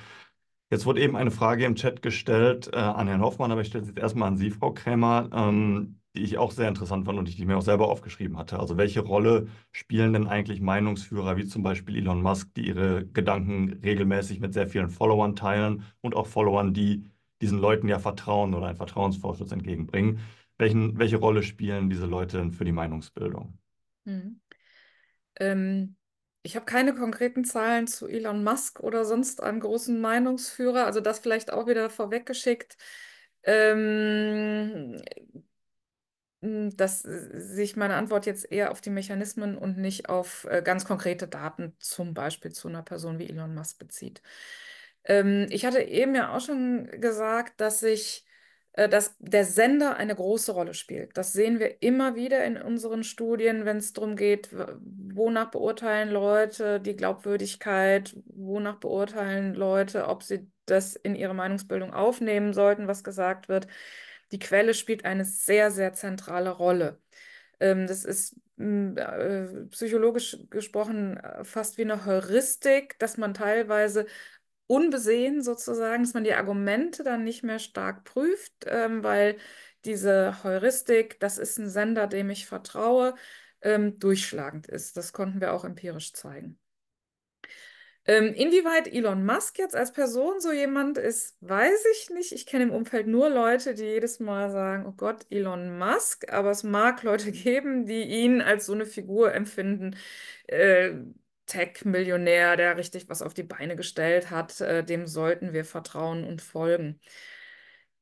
A: Jetzt wurde eben eine Frage im Chat gestellt äh, an Herrn Hoffmann, aber ich stelle sie jetzt erstmal an Sie, Frau Krämer, ähm, die ich auch sehr interessant fand und die ich mir auch selber aufgeschrieben hatte. Also welche Rolle spielen denn eigentlich Meinungsführer wie zum Beispiel Elon Musk, die ihre Gedanken regelmäßig mit sehr vielen Followern teilen und auch Followern, die diesen Leuten ja Vertrauen oder einen Vertrauensvorschuss entgegenbringen? Welchen, welche Rolle spielen diese Leute denn für die Meinungsbildung?
B: Hm. Ähm, ich habe keine konkreten Zahlen zu Elon Musk oder sonst einem großen Meinungsführer. Also das vielleicht auch wieder vorweggeschickt, ähm, hm, dass sich meine Antwort jetzt eher auf die Mechanismen und nicht auf äh, ganz konkrete Daten, zum Beispiel zu einer Person wie Elon Musk bezieht. Ähm, ich hatte eben ja auch schon gesagt, dass ich äh, dass der Sender eine große Rolle spielt. Das sehen wir immer wieder in unseren Studien, wenn es darum geht, wonach beurteilen Leute die Glaubwürdigkeit, wonach beurteilen Leute, ob sie das in ihre Meinungsbildung aufnehmen sollten, was gesagt wird. Die Quelle spielt eine sehr, sehr zentrale Rolle. Ähm, das ist äh, psychologisch gesprochen äh, fast wie eine Heuristik, dass man teilweise unbesehen sozusagen, dass man die Argumente dann nicht mehr stark prüft, ähm, weil diese Heuristik, das ist ein Sender, dem ich vertraue, ähm, durchschlagend ist. Das konnten wir auch empirisch zeigen. Ähm, inwieweit Elon Musk jetzt als Person so jemand ist, weiß ich nicht. Ich kenne im Umfeld nur Leute, die jedes Mal sagen, oh Gott, Elon Musk, aber es mag Leute geben, die ihn als so eine Figur empfinden. Äh, Tech-Millionär, der richtig was auf die Beine gestellt hat, äh, dem sollten wir vertrauen und folgen.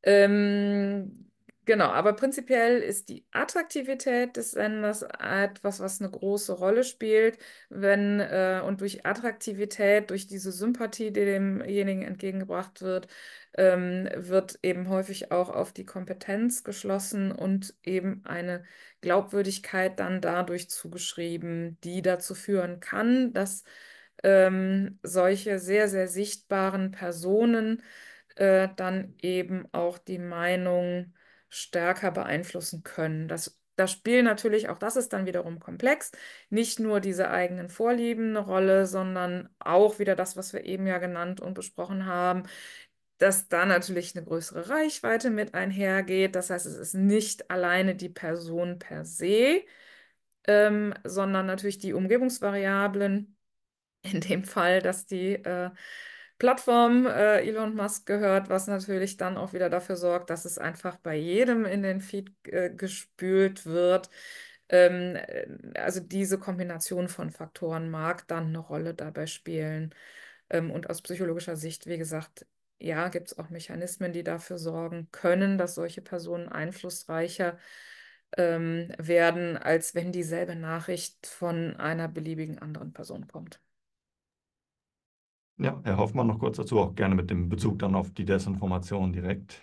B: Ähm, Genau, aber prinzipiell ist die Attraktivität des Senders etwas, was eine große Rolle spielt, wenn äh, und durch Attraktivität, durch diese Sympathie, die demjenigen entgegengebracht wird, ähm, wird eben häufig auch auf die Kompetenz geschlossen und eben eine Glaubwürdigkeit dann dadurch zugeschrieben, die dazu führen kann, dass ähm, solche sehr, sehr sichtbaren Personen äh, dann eben auch die Meinung stärker beeinflussen können. Das, da spielen natürlich, auch das ist dann wiederum komplex, nicht nur diese eigenen Vorlieben eine Rolle, sondern auch wieder das, was wir eben ja genannt und besprochen haben, dass da natürlich eine größere Reichweite mit einhergeht. Das heißt, es ist nicht alleine die Person per se, ähm, sondern natürlich die Umgebungsvariablen. In dem Fall, dass die äh, Plattform äh, Elon Musk gehört, was natürlich dann auch wieder dafür sorgt, dass es einfach bei jedem in den Feed äh, gespült wird. Ähm, äh, also diese Kombination von Faktoren mag dann eine Rolle dabei spielen. Ähm, und aus psychologischer Sicht, wie gesagt, ja, gibt es auch Mechanismen, die dafür sorgen können, dass solche Personen einflussreicher ähm, werden, als wenn dieselbe Nachricht von einer beliebigen anderen Person kommt.
A: Ja, Herr Hoffmann noch kurz dazu, auch gerne mit dem Bezug dann auf die Desinformation direkt.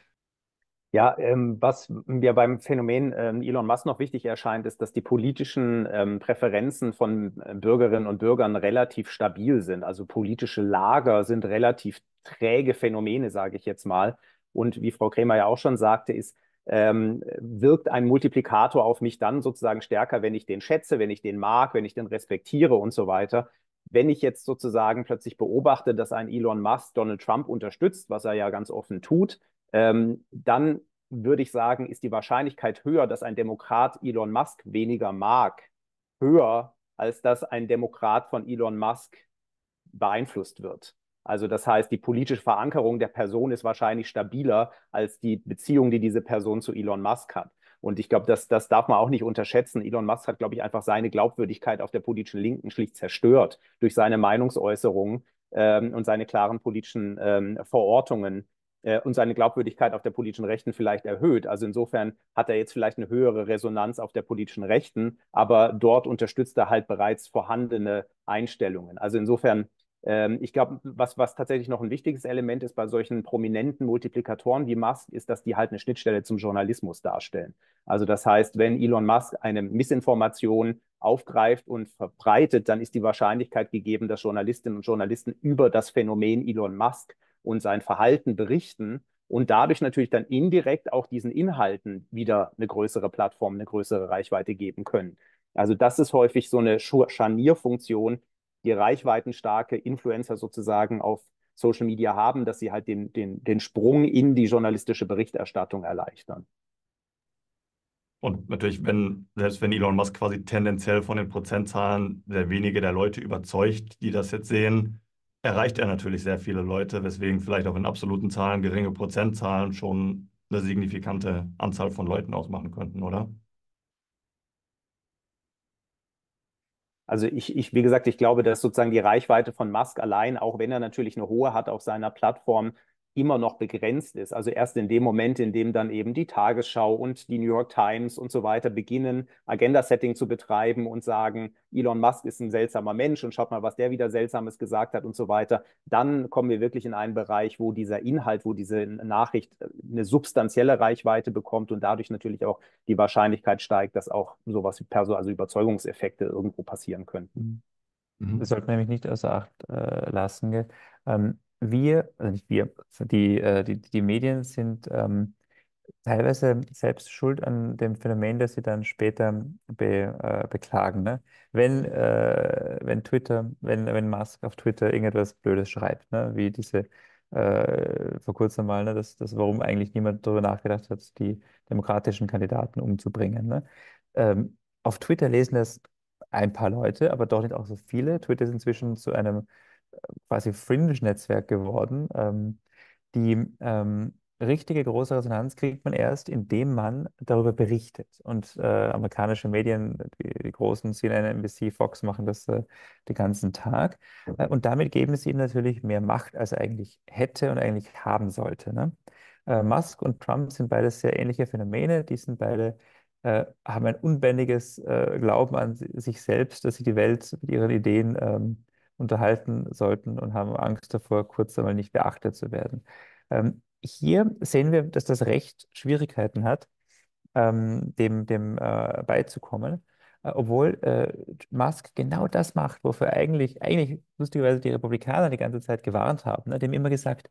C: Ja, ähm, was mir beim Phänomen ähm, Elon Musk noch wichtig erscheint, ist, dass die politischen ähm, Präferenzen von äh, Bürgerinnen und Bürgern relativ stabil sind. Also politische Lager sind relativ träge Phänomene, sage ich jetzt mal. Und wie Frau Krämer ja auch schon sagte, ist, ähm, wirkt ein Multiplikator auf mich dann sozusagen stärker, wenn ich den schätze, wenn ich den mag, wenn ich den respektiere und so weiter wenn ich jetzt sozusagen plötzlich beobachte, dass ein Elon Musk Donald Trump unterstützt, was er ja ganz offen tut, ähm, dann würde ich sagen, ist die Wahrscheinlichkeit höher, dass ein Demokrat Elon Musk weniger mag, höher, als dass ein Demokrat von Elon Musk beeinflusst wird. Also das heißt, die politische Verankerung der Person ist wahrscheinlich stabiler als die Beziehung, die diese Person zu Elon Musk hat. Und ich glaube, das, das darf man auch nicht unterschätzen. Elon Musk hat, glaube ich, einfach seine Glaubwürdigkeit auf der politischen Linken schlicht zerstört durch seine Meinungsäußerungen ähm, und seine klaren politischen ähm, Verortungen äh, und seine Glaubwürdigkeit auf der politischen Rechten vielleicht erhöht. Also insofern hat er jetzt vielleicht eine höhere Resonanz auf der politischen Rechten, aber dort unterstützt er halt bereits vorhandene Einstellungen. Also insofern ähm, ich glaube, was, was tatsächlich noch ein wichtiges Element ist bei solchen prominenten Multiplikatoren wie Musk, ist, dass die halt eine Schnittstelle zum Journalismus darstellen. Also das heißt, wenn Elon Musk eine Missinformation aufgreift und verbreitet, dann ist die Wahrscheinlichkeit gegeben, dass Journalistinnen und Journalisten über das Phänomen Elon Musk und sein Verhalten berichten und dadurch natürlich dann indirekt auch diesen Inhalten wieder eine größere Plattform, eine größere Reichweite geben können. Also das ist häufig so eine Scharnierfunktion, die reichweitenstarke Influencer sozusagen auf Social Media haben, dass sie halt den, den, den Sprung in die journalistische Berichterstattung erleichtern.
A: Und natürlich, wenn, selbst wenn Elon Musk quasi tendenziell von den Prozentzahlen sehr wenige der Leute überzeugt, die das jetzt sehen, erreicht er natürlich sehr viele Leute, weswegen vielleicht auch in absoluten Zahlen geringe Prozentzahlen schon eine signifikante Anzahl von Leuten ausmachen könnten, oder?
C: Also ich, ich, wie gesagt, ich glaube, dass sozusagen die Reichweite von Musk allein, auch wenn er natürlich eine hohe hat auf seiner Plattform, immer noch begrenzt ist. Also erst in dem Moment, in dem dann eben die Tagesschau und die New York Times und so weiter beginnen, Agenda-Setting zu betreiben und sagen, Elon Musk ist ein seltsamer Mensch und schaut mal, was der wieder Seltsames gesagt hat und so weiter, dann kommen wir wirklich in einen Bereich, wo dieser Inhalt, wo diese Nachricht äh, eine substanzielle Reichweite bekommt und dadurch natürlich auch die Wahrscheinlichkeit steigt, dass auch
D: sowas wie Perso,
C: also Überzeugungseffekte irgendwo passieren
D: könnten. Mhm. Mhm. Das sollte man nämlich nicht außer Acht äh, lassen. Ähm, wir, also nicht wir, die, äh, die, die Medien sind ähm, teilweise selbst schuld an dem Phänomen, das sie dann später be, äh, beklagen. Ne? Wenn, äh, wenn Twitter, wenn, wenn Musk auf Twitter irgendetwas Blödes schreibt, ne? wie diese äh, vor kurzem mal, ne? das, das, warum eigentlich niemand darüber nachgedacht hat, die demokratischen Kandidaten umzubringen. Ne? Ähm, auf Twitter lesen das ein paar Leute, aber doch nicht auch so viele. Twitter ist inzwischen zu einem quasi Fringe-Netzwerk geworden. Ähm, die ähm, richtige große Resonanz kriegt man erst, indem man darüber berichtet. Und äh, amerikanische Medien, die, die, großen CNN, NBC, Fox machen das äh, den ganzen Tag. Äh, und damit geben sie ihnen natürlich mehr Macht, als er eigentlich hätte und eigentlich haben sollte. Ne? Äh, Musk und Trump sind beide sehr ähnliche Phänomene. Die sind beide äh, haben ein unbändiges äh, Glauben an sich selbst, dass sie die Welt mit ihren Ideen ähm, unterhalten sollten und haben Angst davor, kurz einmal nicht beachtet zu werden. Ähm, hier sehen wir, dass das Recht Schwierigkeiten hat, ähm, dem, dem äh, beizukommen, äh, obwohl äh, Musk genau das macht, wofür eigentlich, eigentlich lustigerweise die Republikaner die ganze Zeit gewarnt haben, ne? dem immer gesagt,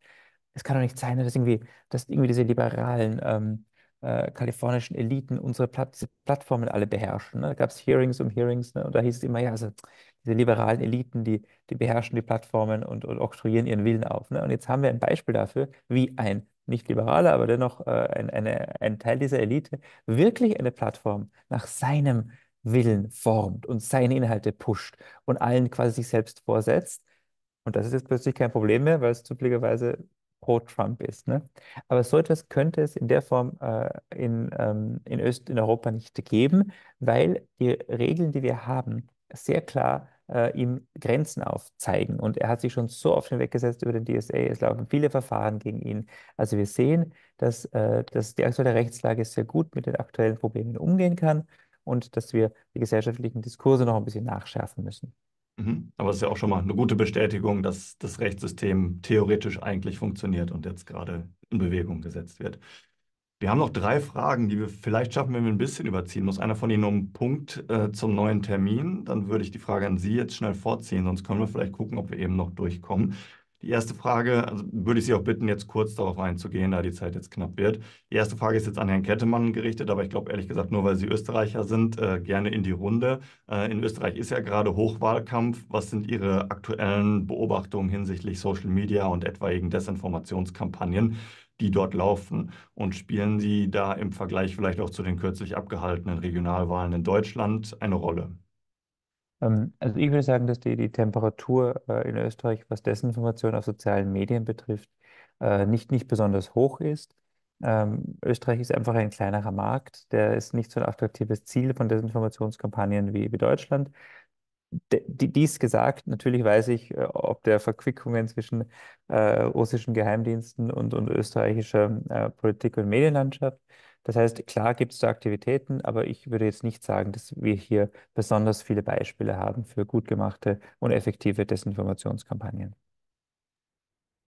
D: es kann doch nicht sein, ne, dass irgendwie, dass irgendwie diese liberalen ähm, äh, kalifornischen Eliten unsere Platt Plattformen alle beherrschen. Ne? Da gab es Hearings um Hearings ne? und da hieß es immer, ja, also diese liberalen Eliten, die, die beherrschen die Plattformen und, und oktroyieren ihren Willen auf. Ne? Und jetzt haben wir ein Beispiel dafür, wie ein nicht liberaler, aber dennoch äh, ein, eine, ein Teil dieser Elite wirklich eine Plattform nach seinem Willen formt und seine Inhalte pusht und allen quasi sich selbst vorsetzt. Und das ist jetzt plötzlich kein Problem mehr, weil es zufälligerweise pro-Trump ist. Ne? Aber so etwas könnte es in der Form äh, in, ähm, in, Öst, in Europa nicht geben, weil die Regeln, die wir haben, sehr klar äh, ihm Grenzen aufzeigen. Und er hat sich schon so oft hinweggesetzt über den DSA. Es laufen viele Verfahren gegen ihn. Also wir sehen, dass, äh, dass die aktuelle Rechtslage sehr gut mit den aktuellen Problemen umgehen kann und dass wir die gesellschaftlichen Diskurse noch ein bisschen nachschärfen müssen.
A: Mhm. Aber es ist ja auch schon mal eine gute Bestätigung, dass das Rechtssystem theoretisch eigentlich funktioniert und jetzt gerade in Bewegung gesetzt wird. Wir haben noch drei Fragen, die wir vielleicht schaffen, wenn wir ein bisschen überziehen. Muss einer von Ihnen um einen Punkt äh, zum neuen Termin? Dann würde ich die Frage an Sie jetzt schnell vorziehen, sonst können wir vielleicht gucken, ob wir eben noch durchkommen. Die erste Frage, also würde ich Sie auch bitten, jetzt kurz darauf einzugehen, da die Zeit jetzt knapp wird. Die erste Frage ist jetzt an Herrn Kettemann gerichtet, aber ich glaube ehrlich gesagt, nur weil Sie Österreicher sind, äh, gerne in die Runde. Äh, in Österreich ist ja gerade Hochwahlkampf. Was sind Ihre aktuellen Beobachtungen hinsichtlich Social Media und etwaigen Desinformationskampagnen? die dort laufen? Und spielen sie da im Vergleich vielleicht auch zu den kürzlich abgehaltenen Regionalwahlen in Deutschland eine Rolle?
D: Ähm, also ich würde sagen, dass die, die Temperatur äh, in Österreich, was Desinformation auf sozialen Medien betrifft, äh, nicht, nicht besonders hoch ist. Ähm, Österreich ist einfach ein kleinerer Markt, der ist nicht so ein attraktives Ziel von Desinformationskampagnen wie, wie Deutschland dies gesagt, natürlich weiß ich, äh, ob der Verquickungen zwischen äh, russischen Geheimdiensten und, und österreichischer äh, Politik und Medienlandschaft. Das heißt, klar gibt es da Aktivitäten, aber ich würde jetzt nicht sagen, dass wir hier besonders viele Beispiele haben für gut gemachte und effektive Desinformationskampagnen.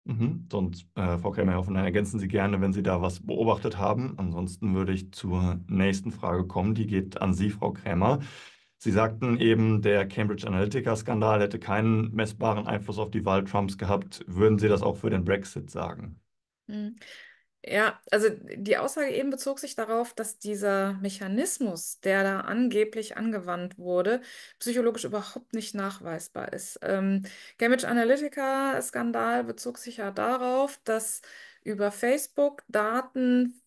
A: Mhm. Und äh, Frau Kemmerhoffen, ergänzen Sie gerne, wenn Sie da was beobachtet haben. Ansonsten würde ich zur nächsten Frage kommen. Die geht an Sie, Frau Krämer. Sie sagten eben, der Cambridge Analytica-Skandal hätte keinen messbaren Einfluss auf die Wahl Trumps gehabt. Würden Sie das auch für den Brexit sagen?
B: Hm. Ja, also die Aussage eben bezog sich darauf, dass dieser Mechanismus, der da angeblich angewandt wurde, psychologisch überhaupt nicht nachweisbar ist. Ähm, Cambridge Analytica-Skandal bezog sich ja darauf, dass über Facebook Daten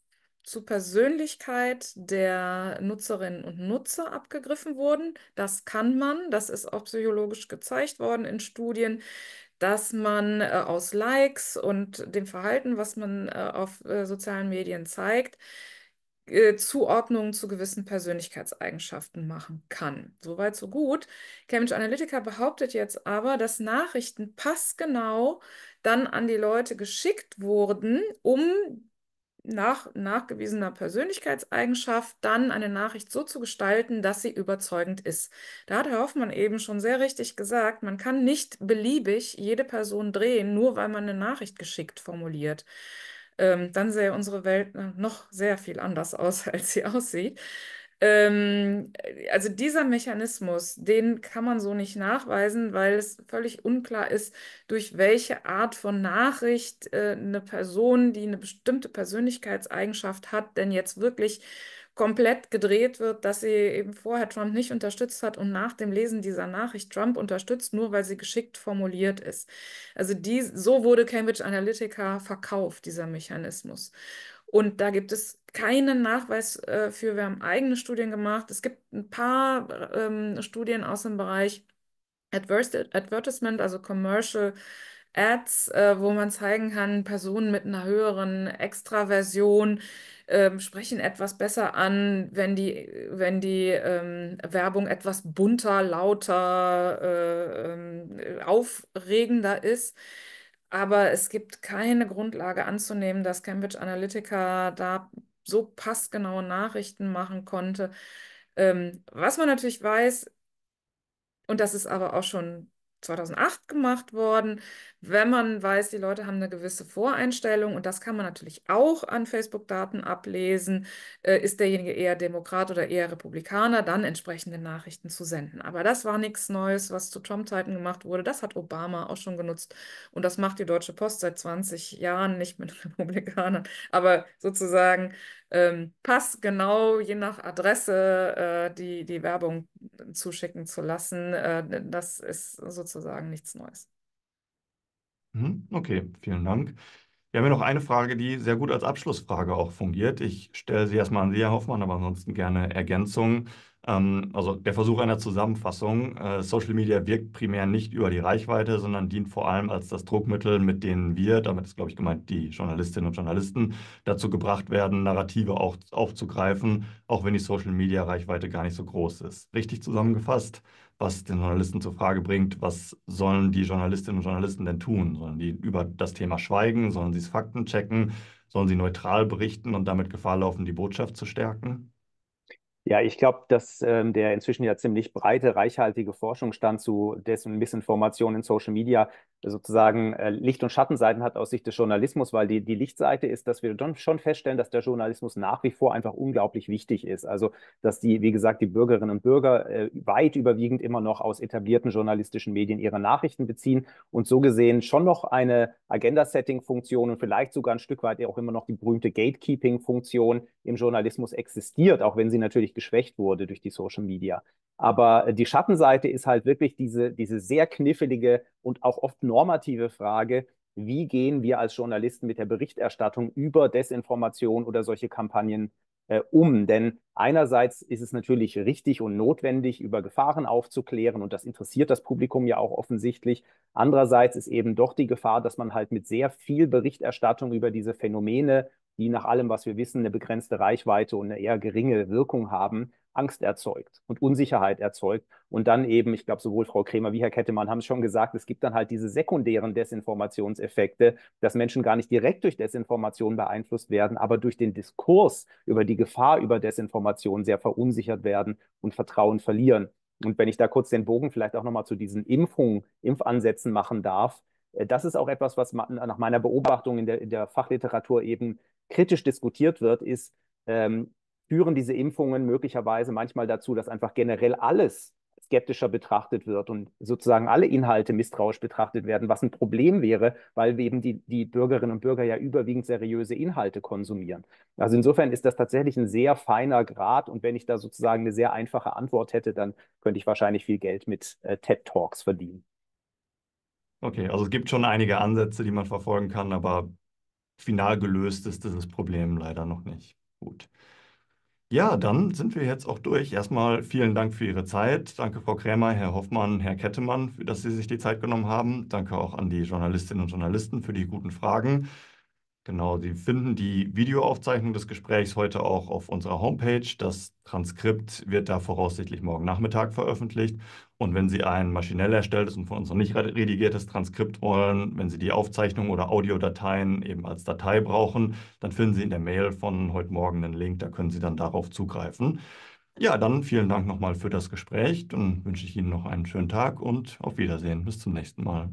B: zur Persönlichkeit der Nutzerinnen und Nutzer abgegriffen wurden. Das kann man, das ist auch psychologisch gezeigt worden in Studien, dass man äh, aus Likes und dem Verhalten, was man äh, auf äh, sozialen Medien zeigt, äh, Zuordnungen zu gewissen Persönlichkeitseigenschaften machen kann. Soweit, so gut. Cambridge Analytica behauptet jetzt aber, dass Nachrichten passgenau dann an die Leute geschickt wurden, um nach nachgewiesener Persönlichkeitseigenschaft dann eine Nachricht so zu gestalten, dass sie überzeugend ist. Da hat Herr Hoffmann eben schon sehr richtig gesagt, man kann nicht beliebig jede Person drehen, nur weil man eine Nachricht geschickt formuliert. Ähm, dann sähe unsere Welt äh, noch sehr viel anders aus, als sie aussieht. Ähm, also dieser Mechanismus, den kann man so nicht nachweisen, weil es völlig unklar ist, durch welche Art von Nachricht äh, eine Person, die eine bestimmte Persönlichkeitseigenschaft hat, denn jetzt wirklich komplett gedreht wird, dass sie eben vorher Trump nicht unterstützt hat und nach dem Lesen dieser Nachricht Trump unterstützt, nur weil sie geschickt formuliert ist. Also die, so wurde Cambridge Analytica verkauft, dieser Mechanismus. Und da gibt es keinen Nachweis äh, für. Wir haben eigene Studien gemacht. Es gibt ein paar ähm, Studien aus dem Bereich Adverse, Advertisement, also Commercial Ads, äh, wo man zeigen kann, Personen mit einer höheren Extraversion ähm, sprechen etwas besser an, wenn die, wenn die ähm, Werbung etwas bunter, lauter, äh, ähm, aufregender ist. Aber es gibt keine Grundlage anzunehmen, dass Cambridge Analytica da so passgenaue Nachrichten machen konnte. Ähm, was man natürlich weiß, und das ist aber auch schon 2008 gemacht worden, wenn man weiß, die Leute haben eine gewisse Voreinstellung und das kann man natürlich auch an Facebook-Daten ablesen, äh, ist derjenige eher Demokrat oder eher Republikaner, dann entsprechende Nachrichten zu senden. Aber das war nichts Neues, was zu Trump-Zeiten gemacht wurde. Das hat Obama auch schon genutzt und das macht die Deutsche Post seit 20 Jahren nicht mit Republikanern, aber sozusagen ähm, passt genau je nach Adresse äh, die, die Werbung äh, zuschicken zu lassen. Äh, das ist sozusagen nichts Neues.
A: Mhm, okay, vielen Dank. Wir haben ja noch eine Frage, die sehr gut als Abschlussfrage auch fungiert. Ich stelle sie erstmal an Sie, Herr Hoffmann, aber ansonsten gerne Ergänzungen. Ähm, also der Versuch einer Zusammenfassung. Äh, Social Media wirkt primär nicht über die Reichweite, sondern dient vor allem als das Druckmittel, mit dem wir, damit ist, glaube ich, gemeint, die Journalistinnen und Journalisten, dazu gebracht werden, Narrative auch aufzugreifen, auch wenn die Social Media Reichweite gar nicht so groß ist. Richtig zusammengefasst? was den Journalisten zur Frage bringt, was sollen die Journalistinnen und Journalisten denn tun? Sollen die über das Thema schweigen? Sollen sie es Fakten checken? Sollen sie neutral berichten und damit Gefahr laufen, die Botschaft zu stärken?
C: Ja, ich glaube, dass ähm, der inzwischen ja ziemlich breite, reichhaltige Forschungsstand zu Des- und in Social Media äh, sozusagen äh, Licht- und Schattenseiten hat aus Sicht des Journalismus, weil die, die Lichtseite ist, dass wir schon feststellen, dass der Journalismus nach wie vor einfach unglaublich wichtig ist. Also, dass die, wie gesagt, die Bürgerinnen und Bürger äh, weit überwiegend immer noch aus etablierten journalistischen Medien ihre Nachrichten beziehen und so gesehen schon noch eine Agenda-Setting-Funktion und vielleicht sogar ein Stück weit auch immer noch die berühmte Gatekeeping-Funktion im Journalismus existiert, auch wenn sie natürlich geschwächt wurde durch die Social Media. Aber äh, die Schattenseite ist halt wirklich diese, diese sehr knifflige und auch oft normative Frage, wie gehen wir als Journalisten mit der Berichterstattung über Desinformation oder solche Kampagnen äh, um? Denn einerseits ist es natürlich richtig und notwendig, über Gefahren aufzuklären und das interessiert das Publikum ja auch offensichtlich. Andererseits ist eben doch die Gefahr, dass man halt mit sehr viel Berichterstattung über diese Phänomene die nach allem, was wir wissen, eine begrenzte Reichweite und eine eher geringe Wirkung haben, Angst erzeugt und Unsicherheit erzeugt. Und dann eben, ich glaube, sowohl Frau Kremer wie Herr Kettemann haben es schon gesagt, es gibt dann halt diese sekundären Desinformationseffekte, dass Menschen gar nicht direkt durch Desinformation beeinflusst werden, aber durch den Diskurs über die Gefahr über Desinformation sehr verunsichert werden und Vertrauen verlieren. Und wenn ich da kurz den Bogen vielleicht auch nochmal zu diesen Impfungen, Impfansätzen machen darf, äh, das ist auch etwas, was nach meiner Beobachtung in der, in der Fachliteratur eben kritisch diskutiert wird, ist, ähm, führen diese Impfungen möglicherweise manchmal dazu, dass einfach generell alles skeptischer betrachtet wird und sozusagen alle Inhalte misstrauisch betrachtet werden, was ein Problem wäre, weil eben die, die Bürgerinnen und Bürger ja überwiegend seriöse Inhalte konsumieren. Also insofern ist das tatsächlich ein sehr feiner Grad und wenn ich da sozusagen eine sehr einfache Antwort hätte, dann könnte ich wahrscheinlich viel Geld mit äh, TED Talks verdienen.
A: Okay, also es gibt schon einige Ansätze, die man verfolgen kann, aber final gelöst ist dieses Problem leider noch nicht. Gut. Ja, dann sind wir jetzt auch durch. Erstmal vielen Dank für Ihre Zeit. Danke, Frau Krämer, Herr Hoffmann, Herr Kettemann, dass Sie sich die Zeit genommen haben. Danke auch an die Journalistinnen und Journalisten für die guten Fragen. Genau, Sie finden die Videoaufzeichnung des Gesprächs heute auch auf unserer Homepage. Das Transkript wird da voraussichtlich morgen Nachmittag veröffentlicht. Und wenn Sie ein maschinell erstelltes und von uns noch nicht redigiertes Transkript wollen, wenn Sie die Aufzeichnung oder Audiodateien eben als Datei brauchen, dann finden Sie in der Mail von heute Morgen einen Link, da können Sie dann darauf zugreifen. Ja, dann vielen Dank nochmal für das Gespräch. Dann wünsche ich Ihnen noch einen schönen Tag und auf Wiedersehen. Bis zum nächsten Mal.